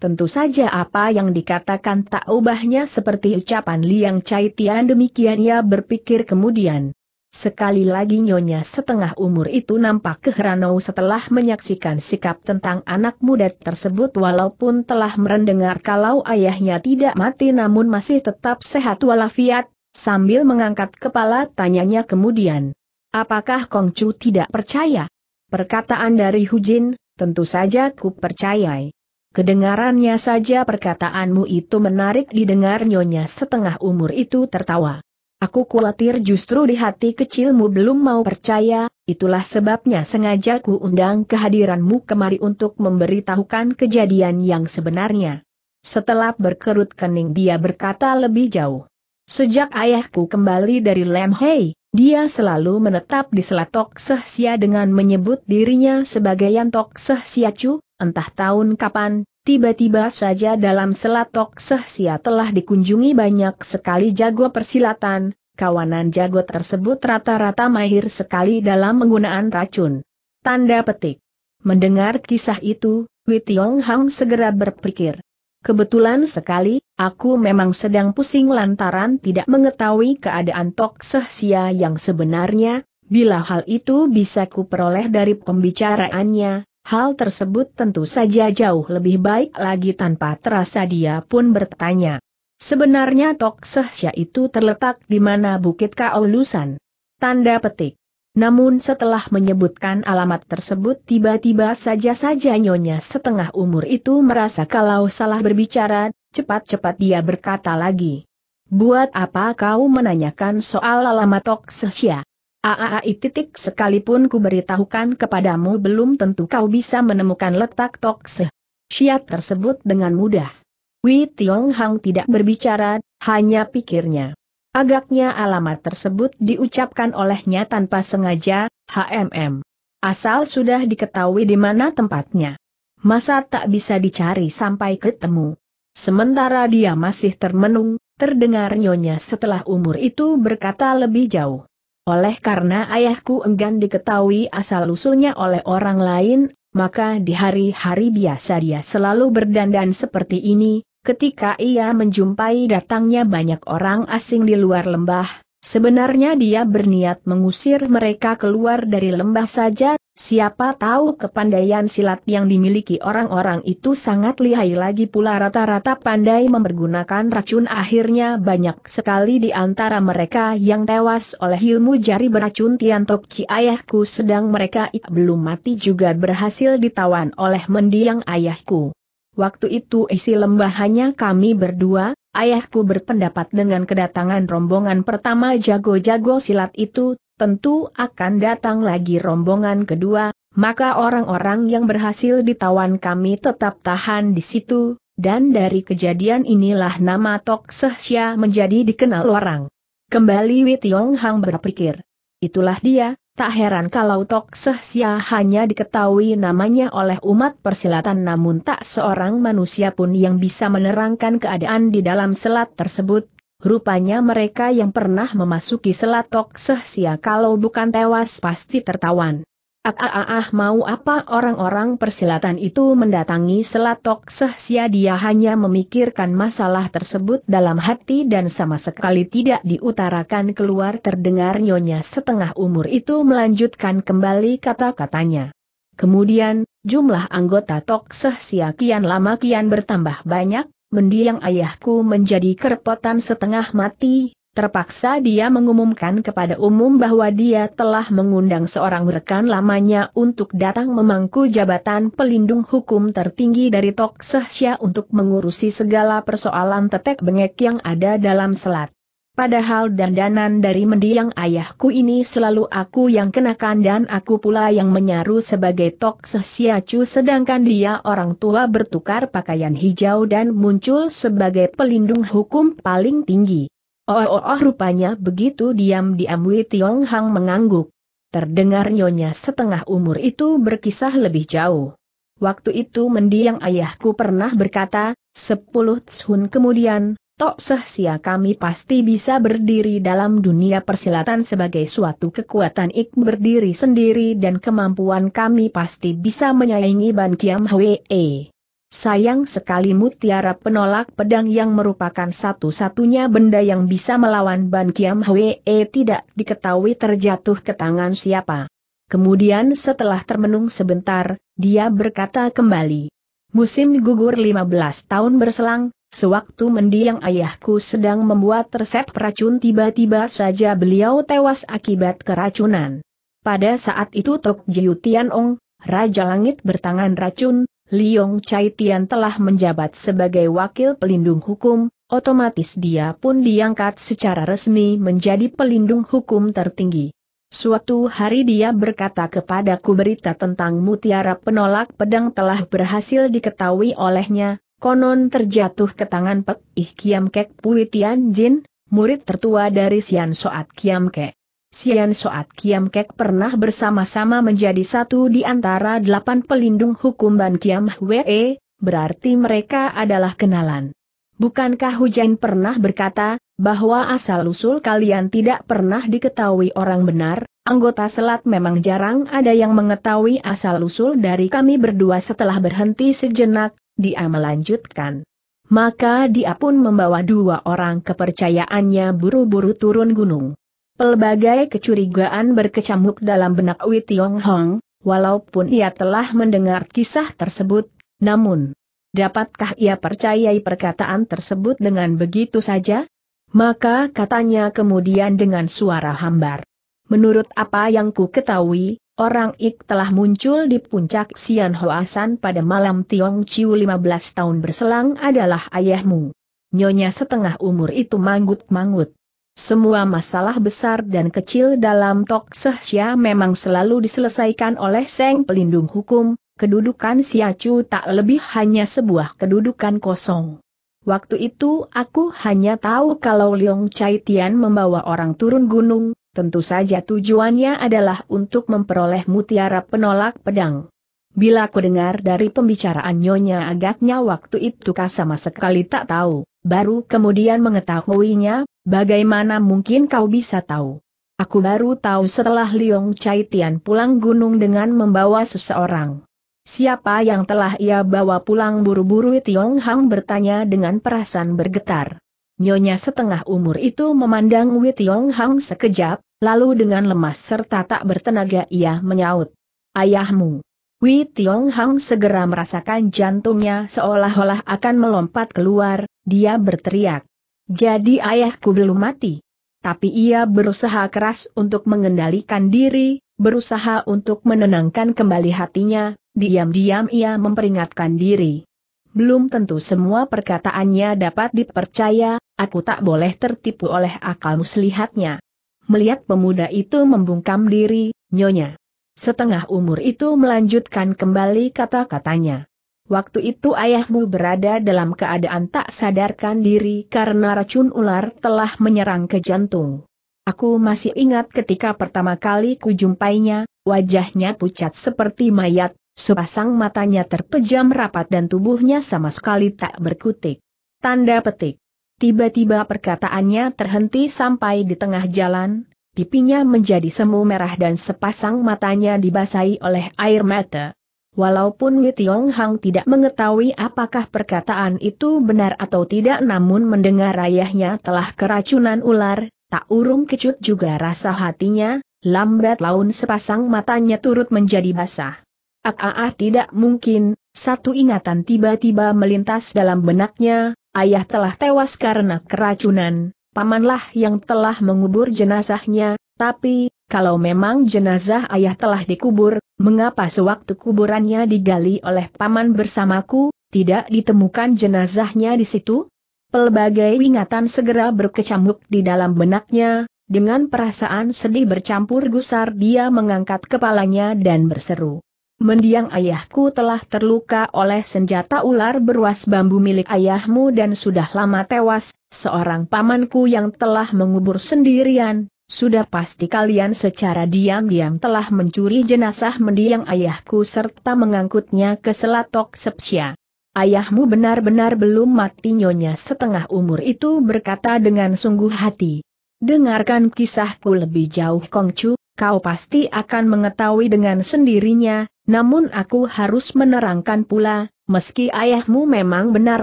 Tentu saja apa yang dikatakan tak ubahnya seperti ucapan Liang Chai Tian demikian ia berpikir kemudian. Sekali lagi nyonya setengah umur itu nampak keheranau setelah menyaksikan sikap tentang anak muda tersebut walaupun telah merendengar kalau ayahnya tidak mati namun masih tetap sehat walafiat, sambil mengangkat kepala tanyanya kemudian. Apakah Kongcu tidak percaya? Perkataan dari Hujin, tentu saja ku percayai. Kedengarannya saja perkataanmu itu menarik didengar nyonya setengah umur itu tertawa. Aku khawatir justru di hati kecilmu belum mau percaya, itulah sebabnya sengaja ku undang kehadiranmu kemari untuk memberitahukan kejadian yang sebenarnya. Setelah berkerut kening dia berkata lebih jauh. Sejak ayahku kembali dari Lemhei, dia selalu menetap di Selatok Sehsia dengan menyebut dirinya sebagai Yantok Siacu. entah tahun kapan, tiba-tiba saja dalam Selatok Sehsia telah dikunjungi banyak sekali jago persilatan, kawanan jago tersebut rata-rata mahir sekali dalam penggunaan racun. Tanda petik. Mendengar kisah itu, Wei Tiong Hang segera berpikir. Kebetulan sekali, aku memang sedang pusing lantaran tidak mengetahui keadaan Tok Sehsia yang sebenarnya, bila hal itu bisa kuperoleh dari pembicaraannya, hal tersebut tentu saja jauh lebih baik lagi tanpa terasa dia pun bertanya. Sebenarnya Tok Sehsia itu terletak di mana Bukit Kaolusan? Tanda petik. Namun setelah menyebutkan alamat tersebut tiba-tiba saja-saja nyonya setengah umur itu merasa kalau salah berbicara, cepat-cepat dia berkata lagi. Buat apa kau menanyakan soal alamat Oksesya? Aaai titik sekalipun ku beritahukan kepadamu belum tentu kau bisa menemukan letak Toksesya tersebut dengan mudah. Wei Tiong Hang tidak berbicara, hanya pikirnya. Agaknya alamat tersebut diucapkan olehnya tanpa sengaja, HMM. Asal sudah diketahui di mana tempatnya. Masa tak bisa dicari sampai ketemu. Sementara dia masih termenung, terdengar nyonya setelah umur itu berkata lebih jauh. Oleh karena ayahku enggan diketahui asal-usulnya oleh orang lain, maka di hari-hari biasa dia selalu berdandan seperti ini, Ketika ia menjumpai datangnya banyak orang asing di luar lembah, sebenarnya dia berniat mengusir mereka keluar dari lembah saja, siapa tahu kepandaian silat yang dimiliki orang-orang itu sangat lihai lagi pula rata-rata pandai mempergunakan racun akhirnya banyak sekali di antara mereka yang tewas oleh ilmu jari beracun Tiantok Ci ayahku sedang mereka belum mati juga berhasil ditawan oleh mendiang ayahku. Waktu itu isi lembah hanya kami berdua, ayahku berpendapat dengan kedatangan rombongan pertama jago-jago silat itu, tentu akan datang lagi rombongan kedua, maka orang-orang yang berhasil ditawan kami tetap tahan di situ, dan dari kejadian inilah nama Tok Sehsia menjadi dikenal orang. Kembali Wit Yong Hang berpikir. Itulah dia, Tak heran kalau Tok Sehsia hanya diketahui namanya oleh umat persilatan namun tak seorang manusia pun yang bisa menerangkan keadaan di dalam selat tersebut. Rupanya mereka yang pernah memasuki selat Tok Sehsia kalau bukan tewas pasti tertawan. Ah, ah, ah, ah, mau apa orang-orang persilatan itu mendatangi selatok sehsia dia hanya memikirkan masalah tersebut dalam hati dan sama sekali tidak diutarakan keluar terdengar nyonya setengah umur itu melanjutkan kembali kata-katanya. Kemudian, jumlah anggota tok sehsia kian lama kian bertambah banyak, mendiang ayahku menjadi kerepotan setengah mati, terpaksa dia mengumumkan kepada umum bahwa dia telah mengundang seorang rekan lamanya untuk datang memangku jabatan pelindung hukum tertinggi dari Tok Sehsia untuk mengurusi segala persoalan tetek bengek yang ada dalam selat. Padahal dandanan dari mendiang ayahku ini selalu aku yang kenakan dan aku pula yang menyaru sebagai Tok Sehsiacu, sedangkan dia orang tua bertukar pakaian hijau dan muncul sebagai pelindung hukum paling tinggi. Oh, oh, oh rupanya begitu diam-diam Wei Tiong Hang mengangguk. Terdengar nyonya setengah umur itu berkisah lebih jauh. Waktu itu mendiang ayahku pernah berkata, sepuluh tahun kemudian, Tok Seh Sia kami pasti bisa berdiri dalam dunia persilatan sebagai suatu kekuatan ik berdiri sendiri dan kemampuan kami pasti bisa menyaingi Ban Kiam Hwee. Sayang sekali mutiara penolak pedang yang merupakan satu-satunya benda yang bisa melawan Ban Kiam Hwee eh, tidak diketahui terjatuh ke tangan siapa. Kemudian setelah termenung sebentar, dia berkata kembali. Musim gugur 15 tahun berselang, sewaktu mendiang ayahku sedang membuat resep racun tiba-tiba saja beliau tewas akibat keracunan. Pada saat itu Tok Jiu Tian Ong, Raja Langit bertangan racun, Liong Chai Tian telah menjabat sebagai wakil pelindung hukum, otomatis dia pun diangkat secara resmi menjadi pelindung hukum tertinggi. Suatu hari dia berkata kepadaku berita tentang mutiara penolak pedang telah berhasil diketahui olehnya, konon terjatuh ke tangan Pek Ih Kiam Kek Pui Tian Jin, murid tertua dari Sian Soat Kiam Kek. Sian Soat Kiam Kek pernah bersama-sama menjadi satu di antara delapan pelindung hukum Ban Kiam Hwe, berarti mereka adalah kenalan. Bukankah Hujan pernah berkata, bahwa asal-usul kalian tidak pernah diketahui orang benar, anggota selat memang jarang ada yang mengetahui asal-usul dari kami berdua setelah berhenti sejenak, dia melanjutkan. Maka dia pun membawa dua orang kepercayaannya buru-buru turun gunung. Pelbagai kecurigaan berkecamuk dalam benak Wei Tiong Hong, walaupun ia telah mendengar kisah tersebut, namun, dapatkah ia percayai perkataan tersebut dengan begitu saja? Maka katanya kemudian dengan suara hambar. Menurut apa yang ku ketahui, orang Ik telah muncul di puncak Sian Hoasan pada malam Tiong Chiu 15 tahun berselang adalah ayahmu. Nyonya setengah umur itu manggut-manggut. Semua masalah besar dan kecil dalam Tok Sehsia memang selalu diselesaikan oleh Seng Pelindung Hukum, kedudukan Siacu tak lebih hanya sebuah kedudukan kosong. Waktu itu aku hanya tahu kalau Leong Chai Tian membawa orang turun gunung, tentu saja tujuannya adalah untuk memperoleh mutiara penolak pedang. Bila aku dengar dari pembicaraan Nyonya agaknya waktu itu kau sama sekali tak tahu, baru kemudian mengetahuinya, bagaimana mungkin kau bisa tahu? Aku baru tahu setelah Liong Chai Tian pulang gunung dengan membawa seseorang. Siapa yang telah ia bawa pulang buru-buru Tiong Hang bertanya dengan perasaan bergetar. Nyonya setengah umur itu memandang Wei Tiong Hang sekejap, lalu dengan lemas serta tak bertenaga ia menyaut. Ayahmu. Wei Tiong Hang segera merasakan jantungnya seolah-olah akan melompat keluar, dia berteriak. Jadi ayahku belum mati. Tapi ia berusaha keras untuk mengendalikan diri, berusaha untuk menenangkan kembali hatinya, diam-diam ia memperingatkan diri. Belum tentu semua perkataannya dapat dipercaya, aku tak boleh tertipu oleh akal muslihatnya. Melihat pemuda itu membungkam diri, nyonya. Setengah umur itu melanjutkan kembali kata-katanya. Waktu itu ayahmu berada dalam keadaan tak sadarkan diri karena racun ular telah menyerang ke jantung. Aku masih ingat ketika pertama kali kujumpainya, wajahnya pucat seperti mayat, sepasang matanya terpejam rapat dan tubuhnya sama sekali tak berkutik. Tanda petik. Tiba-tiba perkataannya terhenti sampai di tengah jalan, pipinya menjadi semu merah dan sepasang matanya dibasahi oleh air mata. Walaupun Wei Tiong Hang tidak mengetahui apakah perkataan itu benar atau tidak namun mendengar ayahnya telah keracunan ular, tak urung kecut juga rasa hatinya, lambat laun sepasang matanya turut menjadi basah. Ah, ah, ah tidak mungkin, satu ingatan tiba-tiba melintas dalam benaknya, ayah telah tewas karena keracunan, pamanlah yang telah mengubur jenazahnya, tapi, kalau memang jenazah ayah telah dikubur, mengapa sewaktu kuburannya digali oleh paman bersamaku, tidak ditemukan jenazahnya di situ? Pelbagai ingatan segera berkecamuk di dalam benaknya, dengan perasaan sedih bercampur gusar dia mengangkat kepalanya dan berseru. Mendiang ayahku telah terluka oleh senjata ular beruas bambu milik ayahmu dan sudah lama tewas, seorang pamanku yang telah mengubur sendirian, sudah pasti kalian secara diam-diam telah mencuri jenazah mendiang ayahku serta mengangkutnya ke selatok sepsia. Ayahmu benar-benar belum mati nyonya setengah umur itu berkata dengan sungguh hati. Dengarkan kisahku lebih jauh Kongcu, kau pasti akan mengetahui dengan sendirinya, namun aku harus menerangkan pula, meski ayahmu memang benar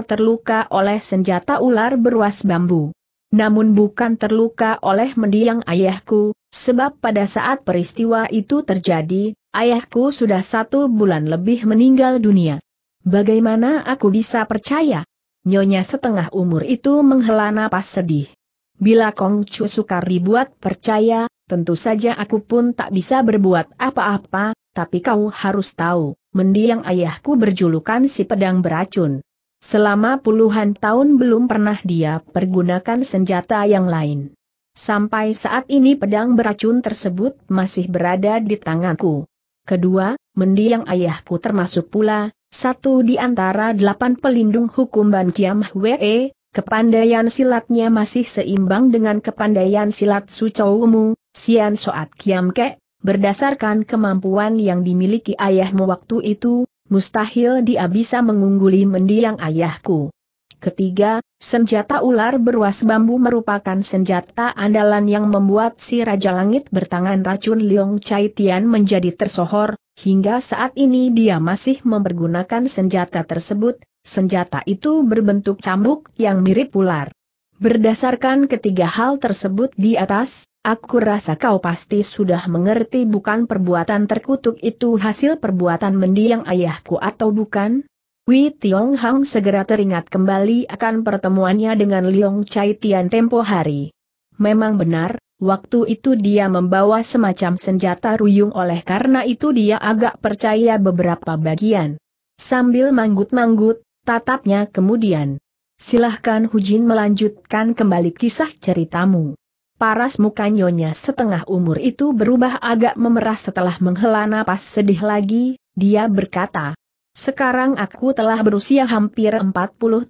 terluka oleh senjata ular beruas bambu. Namun bukan terluka oleh mendiang ayahku, sebab pada saat peristiwa itu terjadi, ayahku sudah satu bulan lebih meninggal dunia. Bagaimana aku bisa percaya? Nyonya setengah umur itu menghela napas sedih. Bila Kong Chu sukar dibuat percaya, tentu saja aku pun tak bisa berbuat apa-apa, tapi kau harus tahu, mendiang ayahku berjulukan si pedang beracun. Selama puluhan tahun belum pernah dia pergunakan senjata yang lain. Sampai saat ini pedang beracun tersebut masih berada di tanganku. Kedua, mendiang ayahku termasuk pula, satu di antara delapan pelindung hukum Ban Kiam Hwe, kepandaian silatnya masih seimbang dengan kepandaian silat Mu, Sian Soat Kiam Kek, Berdasarkan kemampuan yang dimiliki ayahmu waktu itu, mustahil dia bisa mengungguli mendiang ayahku. Ketiga, senjata ular beruas bambu merupakan senjata andalan yang membuat si Raja Langit bertangan racun Liong Chai Tian menjadi tersohor, hingga saat ini dia masih mempergunakan senjata tersebut, senjata itu berbentuk cambuk yang mirip ular. Berdasarkan ketiga hal tersebut di atas, Aku rasa kau pasti sudah mengerti bukan perbuatan terkutuk itu hasil perbuatan mendiang ayahku atau bukan? Wei Tiong Hang segera teringat kembali akan pertemuannya dengan Liong Chai Tian tempo hari. Memang benar, waktu itu dia membawa semacam senjata ruyung oleh karena itu dia agak percaya beberapa bagian. Sambil manggut-manggut, tatapnya kemudian. Silahkan Hujin melanjutkan kembali kisah ceritamu. Paras muka setengah umur itu berubah agak memerah setelah menghela napas sedih lagi, dia berkata, sekarang aku telah berusia hampir 40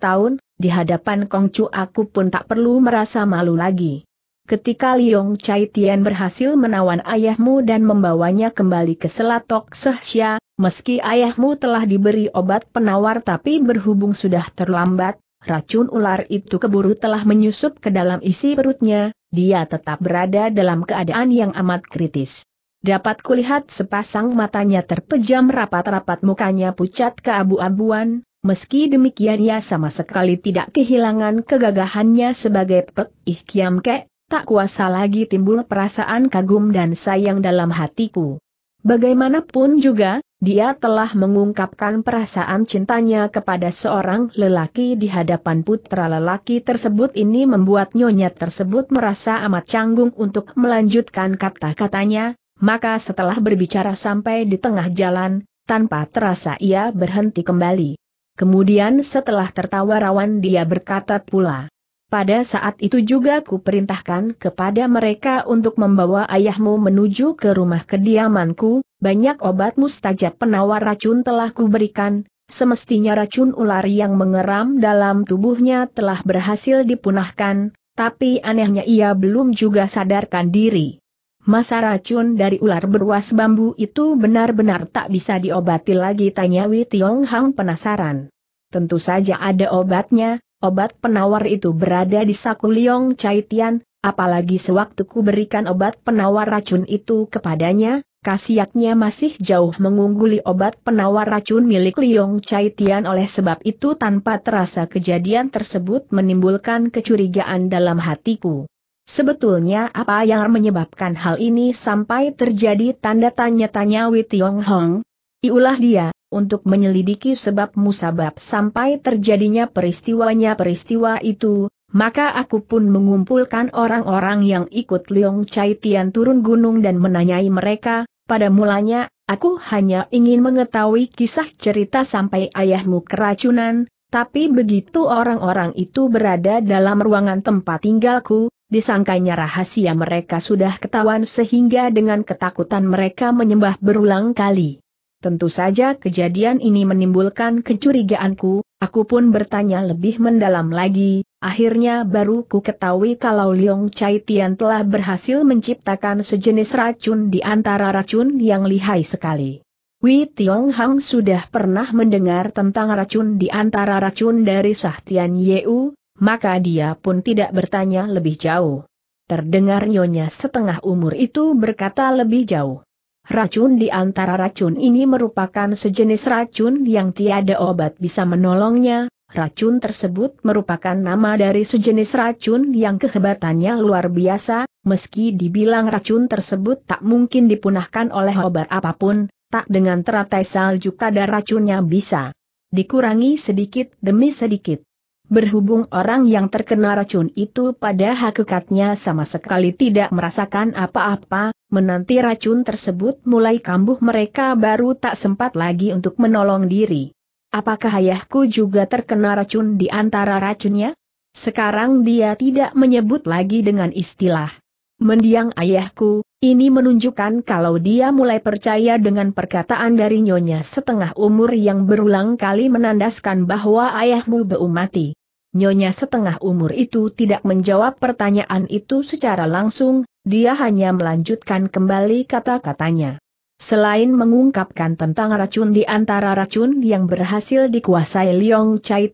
tahun, di hadapan Kongcu aku pun tak perlu merasa malu lagi. Ketika Liong Chai Tian berhasil menawan ayahmu dan membawanya kembali ke Selatok Sehsia, meski ayahmu telah diberi obat penawar tapi berhubung sudah terlambat, Racun ular itu keburu telah menyusup ke dalam isi perutnya, dia tetap berada dalam keadaan yang amat kritis. Dapat kulihat sepasang matanya terpejam rapat-rapat mukanya pucat keabu-abuan, Meski demikian ia sama sekali tidak kehilangan kegagahannya sebagai Pek Ih Kiam kek, tak kuasa lagi timbul perasaan kagum dan sayang dalam hatiku. Bagaimanapun juga, dia telah mengungkapkan perasaan cintanya kepada seorang lelaki di hadapan putra lelaki tersebut ini membuat nyonya tersebut merasa amat canggung untuk melanjutkan kata-katanya, maka setelah berbicara sampai di tengah jalan, tanpa terasa ia berhenti kembali. Kemudian setelah tertawa rawan dia berkata pula, pada saat itu juga kuperintahkan kepada mereka untuk membawa ayahmu menuju ke rumah kediamanku, banyak obat mustajab penawar racun telah kuberikan, semestinya racun ular yang mengeram dalam tubuhnya telah berhasil dipunahkan, tapi anehnya ia belum juga sadarkan diri. Masa racun dari ular beruas bambu itu benar-benar tak bisa diobati lagi tanya Wei Tiong Hang penasaran. Tentu saja ada obatnya, Obat penawar itu berada di saku Liong Chai Tian, apalagi sewaktu ku berikan obat penawar racun itu kepadanya, kasiatnya masih jauh mengungguli obat penawar racun milik Liong Chai Tian oleh sebab itu tanpa terasa kejadian tersebut menimbulkan kecurigaan dalam hatiku. Sebetulnya apa yang menyebabkan hal ini sampai terjadi tanda tanya-tanya Wei Tiong Hong? Iulah dia, untuk menyelidiki sebab musabab sampai terjadinya peristiwanya peristiwa itu, maka aku pun mengumpulkan orang-orang yang ikut Leong Chai Tian turun gunung dan menanyai mereka, pada mulanya, aku hanya ingin mengetahui kisah cerita sampai ayahmu keracunan, tapi begitu orang-orang itu berada dalam ruangan tempat tinggalku, disangkanya rahasia mereka sudah ketahuan sehingga dengan ketakutan mereka menyembah berulang kali. Tentu saja kejadian ini menimbulkan kecurigaanku, aku pun bertanya lebih mendalam lagi, akhirnya baru ku ketahui kalau Liong Chai Tian telah berhasil menciptakan sejenis racun di antara racun yang lihai sekali. Wei Tiong Hang sudah pernah mendengar tentang racun di antara racun dari Sah Tian Yeu, maka dia pun tidak bertanya lebih jauh. Terdengar nyonya setengah umur itu berkata lebih jauh. Racun di antara racun ini merupakan sejenis racun yang tiada obat bisa menolongnya, racun tersebut merupakan nama dari sejenis racun yang kehebatannya luar biasa, meski dibilang racun tersebut tak mungkin dipunahkan oleh obat apapun, tak dengan teratai salju kadar racunnya bisa dikurangi sedikit demi sedikit. Berhubung orang yang terkena racun itu pada hakikatnya sama sekali tidak merasakan apa-apa, menanti racun tersebut mulai kambuh mereka baru tak sempat lagi untuk menolong diri. Apakah ayahku juga terkena racun di antara racunnya? Sekarang dia tidak menyebut lagi dengan istilah mendiang ayahku, ini menunjukkan kalau dia mulai percaya dengan perkataan dari nyonya setengah umur yang berulang kali menandaskan bahwa ayahmu beu mati. Nyonya setengah umur itu tidak menjawab pertanyaan itu secara langsung, dia hanya melanjutkan kembali kata-katanya. Selain mengungkapkan tentang racun di antara racun yang berhasil dikuasai Liong Chai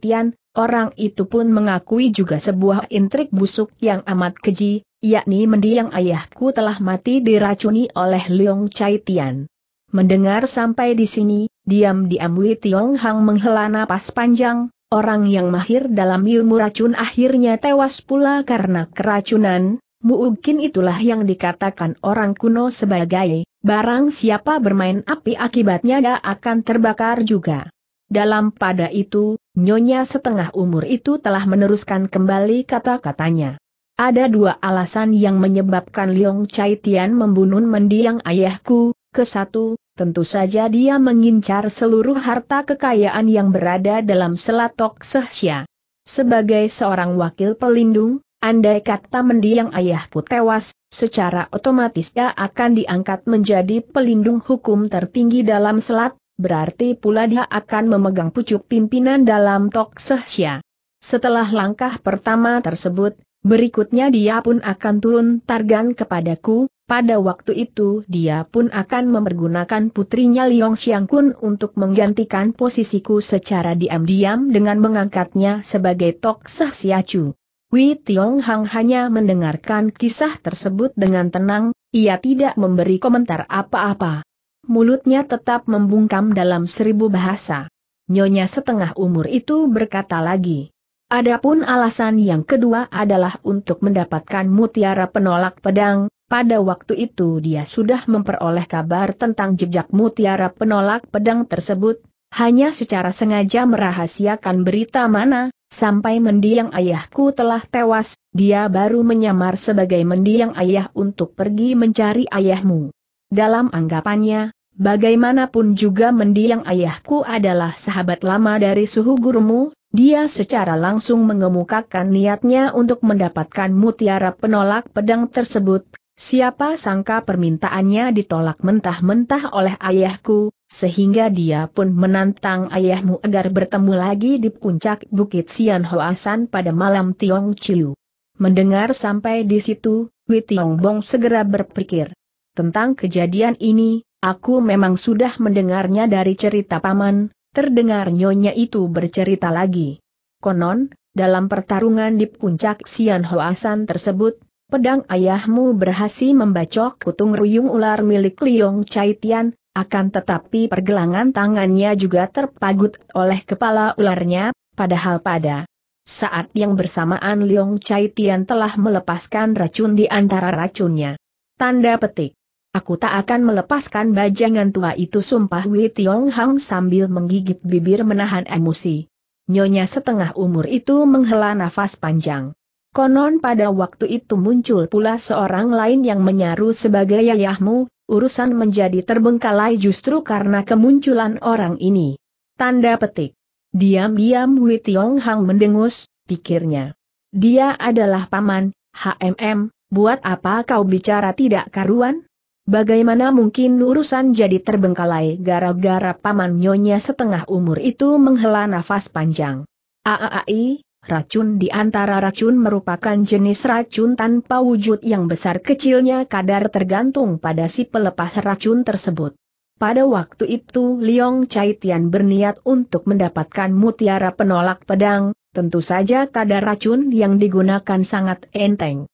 orang itu pun mengakui juga sebuah intrik busuk yang amat keji, yakni mendiang ayahku telah mati diracuni oleh Leong Chai Tian. Mendengar sampai di sini, diam-diam Wei Tiong Hang menghela napas panjang, orang yang mahir dalam ilmu racun akhirnya tewas pula karena keracunan, Mungkin itulah yang dikatakan orang kuno sebagai, barang siapa bermain api akibatnya dia akan terbakar juga. Dalam pada itu, nyonya setengah umur itu telah meneruskan kembali kata-katanya. Ada dua alasan yang menyebabkan Liong Chai Tian membunuh mendiang ayahku, kesatu, tentu saja dia mengincar seluruh harta kekayaan yang berada dalam selatok Sehsia. Sebagai seorang wakil pelindung, andai kata mendiang ayahku tewas, secara otomatis dia akan diangkat menjadi pelindung hukum tertinggi dalam selat, berarti pula dia akan memegang pucuk pimpinan dalam Tok Sehsia. Setelah langkah pertama tersebut, Berikutnya dia pun akan turun targan kepadaku, pada waktu itu dia pun akan mempergunakan putrinya Liong Xiang Kun untuk menggantikan posisiku secara diam-diam dengan mengangkatnya sebagai Tok Sah Siacu. Wei Tiong Hang hanya mendengarkan kisah tersebut dengan tenang, ia tidak memberi komentar apa-apa. Mulutnya tetap membungkam dalam seribu bahasa. Nyonya setengah umur itu berkata lagi. Adapun alasan yang kedua adalah untuk mendapatkan mutiara penolak pedang, pada waktu itu dia sudah memperoleh kabar tentang jejak mutiara penolak pedang tersebut, hanya secara sengaja merahasiakan berita mana, sampai mendiang ayahku telah tewas, dia baru menyamar sebagai mendiang ayah untuk pergi mencari ayahmu. Dalam anggapannya, Bagaimanapun juga mendiang ayahku adalah sahabat lama dari suhu gurumu, dia secara langsung mengemukakan niatnya untuk mendapatkan mutiara penolak pedang tersebut, siapa sangka permintaannya ditolak mentah-mentah oleh ayahku, sehingga dia pun menantang ayahmu agar bertemu lagi di puncak Bukit Sian Hoasan pada malam Tiong Chiu. Mendengar sampai di situ, Wei Tiong Bong segera berpikir tentang kejadian ini, Aku memang sudah mendengarnya dari cerita paman, terdengar nyonya itu bercerita lagi. Konon, dalam pertarungan di puncak Sian Hoasan tersebut, pedang ayahmu berhasil membacok kutung ruyung ular milik Liong Chaitian, akan tetapi pergelangan tangannya juga terpagut oleh kepala ularnya, padahal pada saat yang bersamaan Liong Chaitian telah melepaskan racun di antara racunnya. Tanda petik. Aku tak akan melepaskan bajangan tua itu sumpah Wei Tiong Hang sambil menggigit bibir menahan emosi. Nyonya setengah umur itu menghela nafas panjang. Konon pada waktu itu muncul pula seorang lain yang menyaru sebagai ayahmu. urusan menjadi terbengkalai justru karena kemunculan orang ini. Tanda petik. Diam-diam Wei Tiong Hang mendengus, pikirnya. Dia adalah paman, HMM, buat apa kau bicara tidak karuan? Bagaimana mungkin urusan jadi terbengkalai gara-gara paman nyonya setengah umur itu menghela nafas panjang. Aaai, racun di antara racun merupakan jenis racun tanpa wujud yang besar kecilnya kadar tergantung pada si pelepas racun tersebut. Pada waktu itu Liong Chai berniat untuk mendapatkan mutiara penolak pedang, tentu saja kadar racun yang digunakan sangat enteng.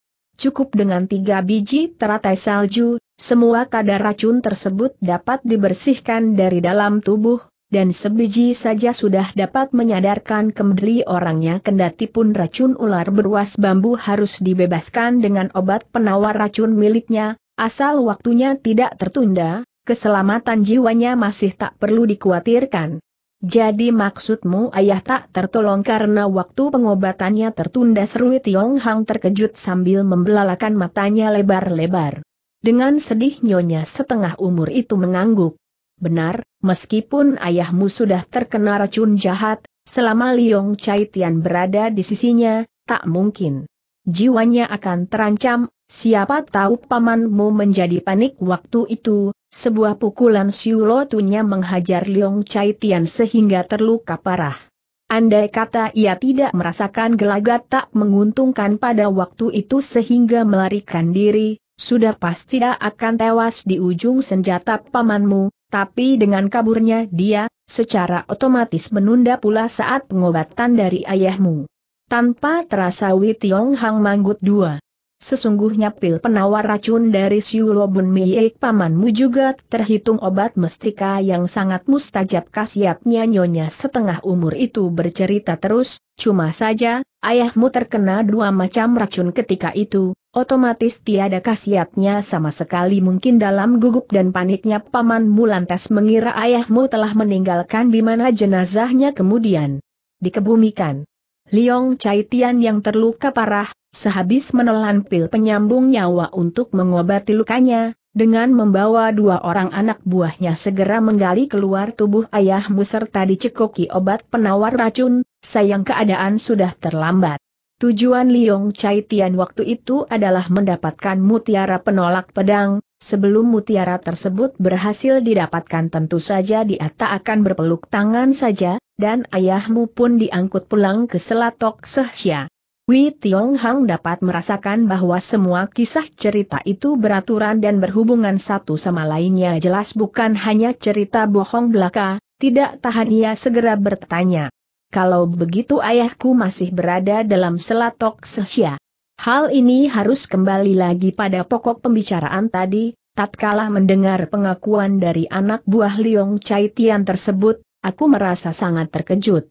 Cukup dengan tiga biji teratai salju, semua kadar racun tersebut dapat dibersihkan dari dalam tubuh, dan sebiji saja sudah dapat menyadarkan kembali orangnya kendati pun racun ular beruas bambu harus dibebaskan dengan obat penawar racun miliknya, asal waktunya tidak tertunda, keselamatan jiwanya masih tak perlu dikhawatirkan. Jadi maksudmu ayah tak tertolong karena waktu pengobatannya tertunda seru Tiong Hang terkejut sambil membelalakan matanya lebar-lebar. Dengan sedih nyonya setengah umur itu mengangguk. Benar, meskipun ayahmu sudah terkena racun jahat, selama Liong Chai Tian berada di sisinya, tak mungkin. Jiwanya akan terancam, siapa tahu pamanmu menjadi panik waktu itu, sebuah pukulan siulotunya menghajar Liong Chai Tian sehingga terluka parah. Andai kata ia tidak merasakan gelagat tak menguntungkan pada waktu itu sehingga melarikan diri, sudah pasti dia akan tewas di ujung senjata pamanmu, tapi dengan kaburnya dia, secara otomatis menunda pula saat pengobatan dari ayahmu. Tanpa terasa Wei Tiong Hang manggut dua. Sesungguhnya pil penawar racun dari Siulobun Miek pamanmu juga terhitung obat mestika yang sangat mustajab khasiatnya nyonya setengah umur itu bercerita terus, cuma saja, ayahmu terkena dua macam racun ketika itu, Otomatis tiada khasiatnya sama sekali mungkin dalam gugup dan paniknya Paman Mulantes mengira ayahmu telah meninggalkan di mana jenazahnya kemudian dikebumikan. Liong Chai Tian yang terluka parah, sehabis menelan pil penyambung nyawa untuk mengobati lukanya, dengan membawa dua orang anak buahnya segera menggali keluar tubuh ayahmu serta dicekoki obat penawar racun, sayang keadaan sudah terlambat. Tujuan Liong Chai Tian waktu itu adalah mendapatkan mutiara penolak pedang, sebelum mutiara tersebut berhasil didapatkan tentu saja dia tak akan berpeluk tangan saja, dan ayahmu pun diangkut pulang ke Selatok Sehsia. Wei Tiong Hang dapat merasakan bahwa semua kisah cerita itu beraturan dan berhubungan satu sama lainnya jelas bukan hanya cerita bohong belaka, tidak tahan ia segera bertanya kalau begitu ayahku masih berada dalam selatok sesia. Hal ini harus kembali lagi pada pokok pembicaraan tadi, tatkala mendengar pengakuan dari anak buah Liong Chai Tian tersebut, aku merasa sangat terkejut.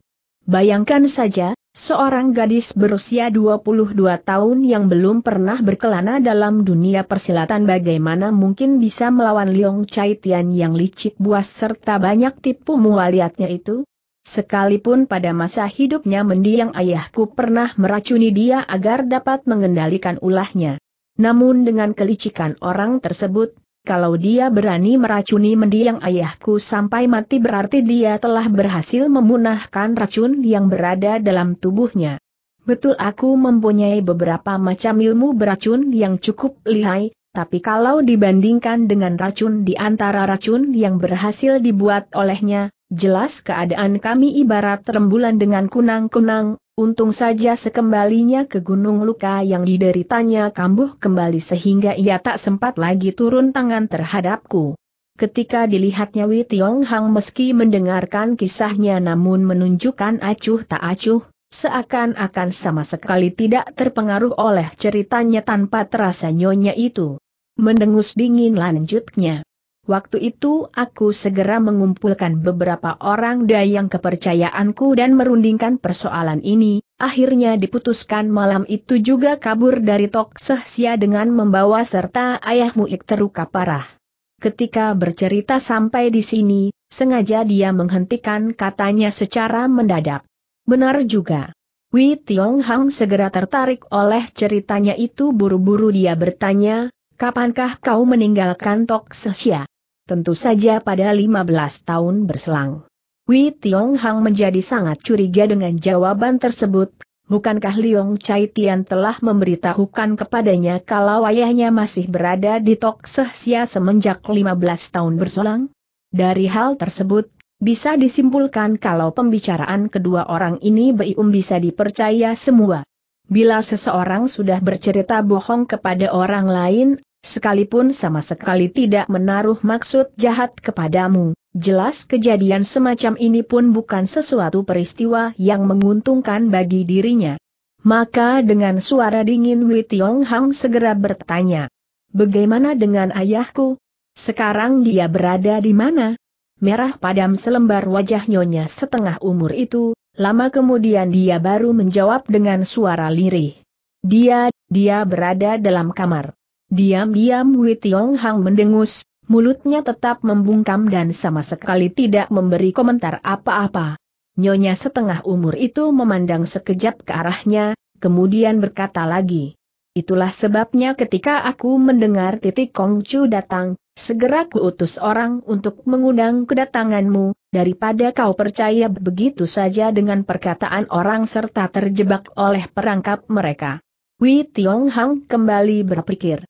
Bayangkan saja, seorang gadis berusia 22 tahun yang belum pernah berkelana dalam dunia persilatan bagaimana mungkin bisa melawan Liong Chai Tian yang licik buas serta banyak tipu mualiatnya itu, Sekalipun pada masa hidupnya mendiang ayahku pernah meracuni dia agar dapat mengendalikan ulahnya. Namun dengan kelicikan orang tersebut, kalau dia berani meracuni mendiang ayahku sampai mati berarti dia telah berhasil memunahkan racun yang berada dalam tubuhnya. Betul aku mempunyai beberapa macam ilmu beracun yang cukup lihai, tapi kalau dibandingkan dengan racun di antara racun yang berhasil dibuat olehnya, Jelas keadaan kami ibarat rembulan dengan kunang-kunang, untung saja sekembalinya ke gunung luka yang dideritanya kambuh kembali sehingga ia tak sempat lagi turun tangan terhadapku. Ketika dilihatnya Wei Tiong Hang meski mendengarkan kisahnya namun menunjukkan acuh tak acuh, seakan-akan sama sekali tidak terpengaruh oleh ceritanya tanpa terasa nyonya itu. Mendengus dingin lanjutnya. Waktu itu aku segera mengumpulkan beberapa orang dayang kepercayaanku dan merundingkan persoalan ini, akhirnya diputuskan malam itu juga kabur dari Tok Sehsia dengan membawa serta ayahmu terluka parah. Ketika bercerita sampai di sini, sengaja dia menghentikan katanya secara mendadak. Benar juga. Wei Tiong Hang segera tertarik oleh ceritanya itu buru-buru dia bertanya, kapankah kau meninggalkan Tok Sehsia? Tentu saja pada 15 tahun berselang. Wei Tiong Hang menjadi sangat curiga dengan jawaban tersebut, Bukankah Liong Chai Tian telah memberitahukan kepadanya kalau ayahnya masih berada di Tok Sia semenjak 15 tahun berselang? Dari hal tersebut, bisa disimpulkan kalau pembicaraan kedua orang ini Beium bisa dipercaya semua. Bila seseorang sudah bercerita bohong kepada orang lain, Sekalipun sama sekali tidak menaruh maksud jahat kepadamu, jelas kejadian semacam ini pun bukan sesuatu peristiwa yang menguntungkan bagi dirinya. Maka dengan suara dingin Wei Tiong Hang segera bertanya, Bagaimana dengan ayahku? Sekarang dia berada di mana? Merah padam selembar wajah nyonya setengah umur itu, lama kemudian dia baru menjawab dengan suara lirih. Dia, dia berada dalam kamar. Diam-diam Wei Tiong Hang mendengus, mulutnya tetap membungkam dan sama sekali tidak memberi komentar apa-apa. Nyonya setengah umur itu memandang sekejap ke arahnya, kemudian berkata lagi. Itulah sebabnya ketika aku mendengar titik Kong Chu datang, segera kuutus orang untuk mengundang kedatanganmu, daripada kau percaya begitu saja dengan perkataan orang serta terjebak oleh perangkap mereka. Wei Tiong Hang kembali berpikir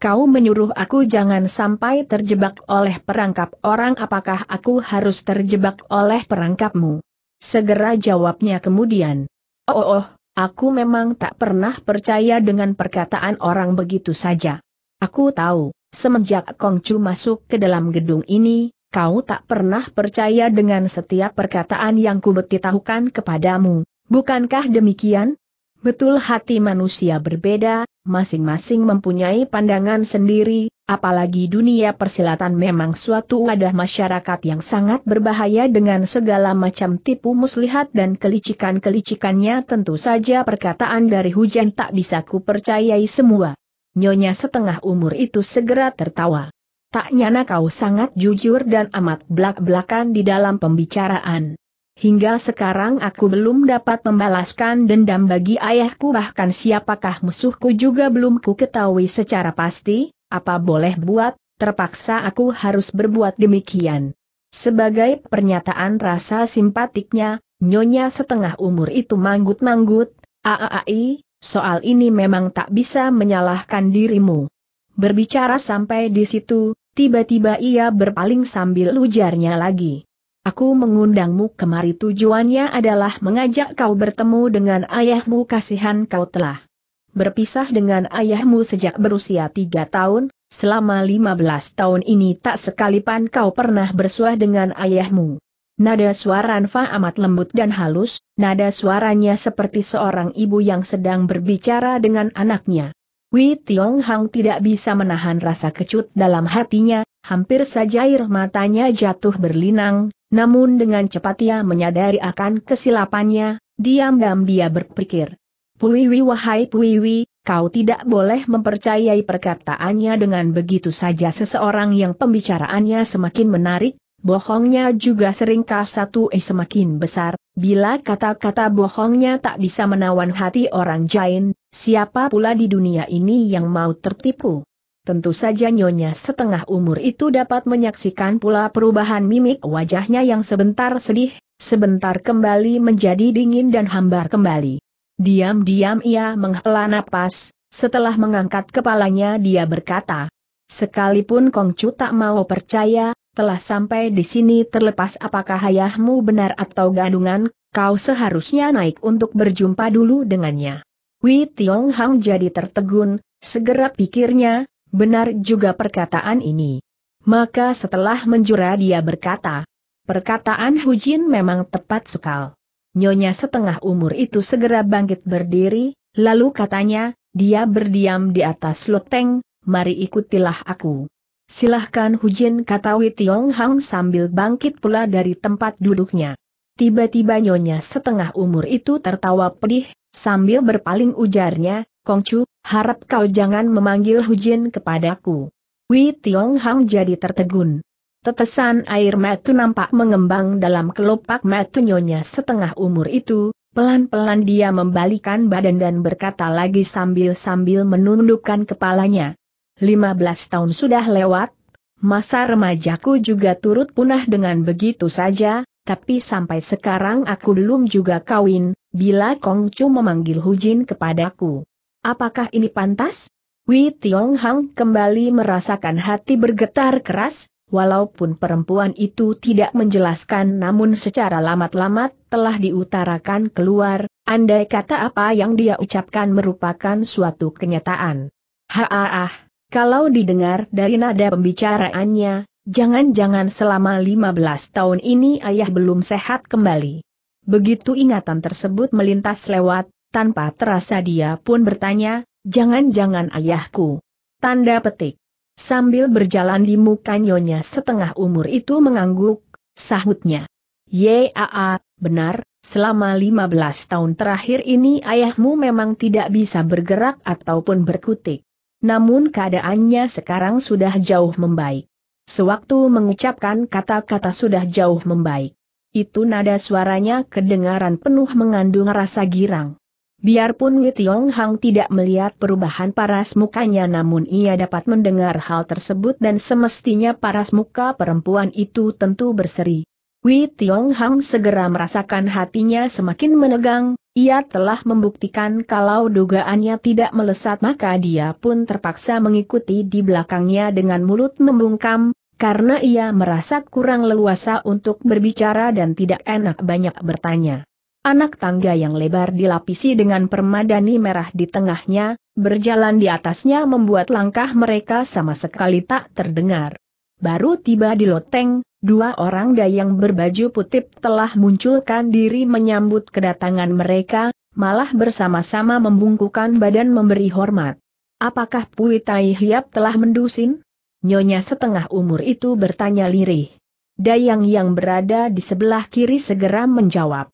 kau menyuruh aku jangan sampai terjebak oleh perangkap orang apakah aku harus terjebak oleh perangkapmu? Segera jawabnya kemudian. Oh, oh, aku memang tak pernah percaya dengan perkataan orang begitu saja. Aku tahu, semenjak Kongcu masuk ke dalam gedung ini, kau tak pernah percaya dengan setiap perkataan yang kubetitahukan kepadamu, bukankah demikian? Betul hati manusia berbeda, masing-masing mempunyai pandangan sendiri, apalagi dunia persilatan memang suatu wadah masyarakat yang sangat berbahaya dengan segala macam tipu muslihat dan kelicikan-kelicikannya tentu saja perkataan dari hujan tak bisa kupercayai semua. Nyonya setengah umur itu segera tertawa. Tak nyana kau sangat jujur dan amat belak-belakan di dalam pembicaraan. Hingga sekarang aku belum dapat membalaskan dendam bagi ayahku bahkan siapakah musuhku juga belum ku ketahui secara pasti, apa boleh buat, terpaksa aku harus berbuat demikian. Sebagai pernyataan rasa simpatiknya, nyonya setengah umur itu manggut-manggut, aaai, soal ini memang tak bisa menyalahkan dirimu. Berbicara sampai di situ, tiba-tiba ia berpaling sambil ujarnya lagi. Aku mengundangmu kemari tujuannya adalah mengajak kau bertemu dengan ayahmu kasihan kau telah berpisah dengan ayahmu sejak berusia tiga tahun, selama lima belas tahun ini tak sekalipan kau pernah bersuah dengan ayahmu. Nada suara Anfa amat lembut dan halus, nada suaranya seperti seorang ibu yang sedang berbicara dengan anaknya. Wei Tiong Hang tidak bisa menahan rasa kecut dalam hatinya, hampir saja air matanya jatuh berlinang, namun dengan cepat ia menyadari akan kesilapannya, diam-diam dia berpikir. Puiwi wahai Puiwi, kau tidak boleh mempercayai perkataannya dengan begitu saja seseorang yang pembicaraannya semakin menarik, bohongnya juga sering satu eh semakin besar, bila kata-kata bohongnya tak bisa menawan hati orang jain, siapa pula di dunia ini yang mau tertipu. Tentu saja nyonya setengah umur itu dapat menyaksikan pula perubahan mimik wajahnya yang sebentar sedih, sebentar kembali menjadi dingin dan hambar kembali. Diam-diam ia menghela napas, setelah mengangkat kepalanya dia berkata, Sekalipun Kongcu tak mau percaya, telah sampai di sini terlepas apakah ayahmu benar atau gadungan, kau seharusnya naik untuk berjumpa dulu dengannya. Wei Tiong Hang jadi tertegun, segera pikirnya, Benar juga perkataan ini. Maka setelah menjura dia berkata, perkataan Hujin memang tepat sekal. Nyonya setengah umur itu segera bangkit berdiri, lalu katanya, dia berdiam di atas loteng, mari ikutilah aku. Silahkan Hujin kata Tiong Hang sambil bangkit pula dari tempat duduknya. Tiba-tiba nyonya setengah umur itu tertawa pedih, sambil berpaling ujarnya, Kongcu, Harap kau jangan memanggil Hujin kepadaku. Wei Tiong Hang jadi tertegun. Tetesan air mata nampak mengembang dalam kelopak mata nyonya setengah umur itu, pelan-pelan dia membalikan badan dan berkata lagi sambil-sambil menundukkan kepalanya. 15 tahun sudah lewat, masa remajaku juga turut punah dengan begitu saja, tapi sampai sekarang aku belum juga kawin, bila Kong Kongcu memanggil Hujin kepadaku. Apakah ini pantas? Wei Tiong Hang kembali merasakan hati bergetar keras, walaupun perempuan itu tidak menjelaskan namun secara lamat-lamat telah diutarakan keluar, andai kata apa yang dia ucapkan merupakan suatu kenyataan. Haaah, kalau didengar dari nada pembicaraannya, jangan-jangan selama 15 tahun ini ayah belum sehat kembali. Begitu ingatan tersebut melintas lewat, tanpa terasa dia pun bertanya, jangan-jangan ayahku. Tanda petik. Sambil berjalan di muka nyonya setengah umur itu mengangguk, sahutnya. Yaa, benar, selama 15 tahun terakhir ini ayahmu memang tidak bisa bergerak ataupun berkutik. Namun keadaannya sekarang sudah jauh membaik. Sewaktu mengucapkan kata-kata sudah jauh membaik. Itu nada suaranya kedengaran penuh mengandung rasa girang. Biarpun Witiong Hang tidak melihat perubahan paras mukanya namun ia dapat mendengar hal tersebut dan semestinya paras muka perempuan itu tentu berseri. Witiong Hang segera merasakan hatinya semakin menegang, ia telah membuktikan kalau dugaannya tidak melesat maka dia pun terpaksa mengikuti di belakangnya dengan mulut membungkam, karena ia merasa kurang leluasa untuk berbicara dan tidak enak banyak bertanya. Anak tangga yang lebar dilapisi dengan permadani merah di tengahnya, berjalan di atasnya membuat langkah mereka sama sekali tak terdengar. Baru tiba di loteng, dua orang dayang berbaju putih telah munculkan diri menyambut kedatangan mereka, malah bersama-sama membungkukan badan memberi hormat. Apakah Pui Tai Hiap telah mendusin? Nyonya setengah umur itu bertanya lirih. Dayang yang berada di sebelah kiri segera menjawab.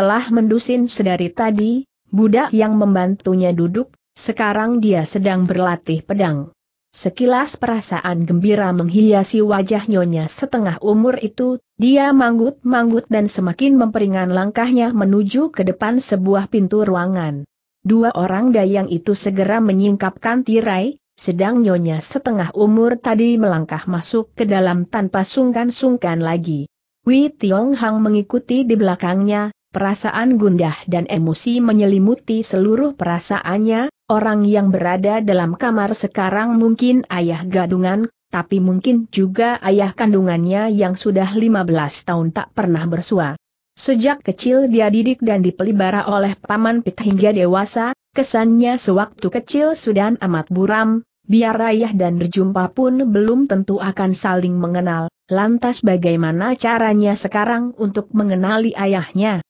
Setelah mendusin sedari tadi, budak yang membantunya duduk, sekarang dia sedang berlatih pedang. Sekilas perasaan gembira menghiasi wajah nyonya setengah umur itu, dia manggut-manggut dan semakin memperingan langkahnya menuju ke depan sebuah pintu ruangan. Dua orang dayang itu segera menyingkapkan tirai, sedang nyonya setengah umur tadi melangkah masuk ke dalam tanpa sungkan-sungkan lagi. Wei Tiong Hang mengikuti di belakangnya, Perasaan gundah dan emosi menyelimuti seluruh perasaannya, orang yang berada dalam kamar sekarang mungkin ayah gadungan, tapi mungkin juga ayah kandungannya yang sudah 15 tahun tak pernah bersua. Sejak kecil dia didik dan dipelihara oleh Paman Pit hingga dewasa, kesannya sewaktu kecil sudah amat buram, biar ayah dan berjumpa pun belum tentu akan saling mengenal, lantas bagaimana caranya sekarang untuk mengenali ayahnya?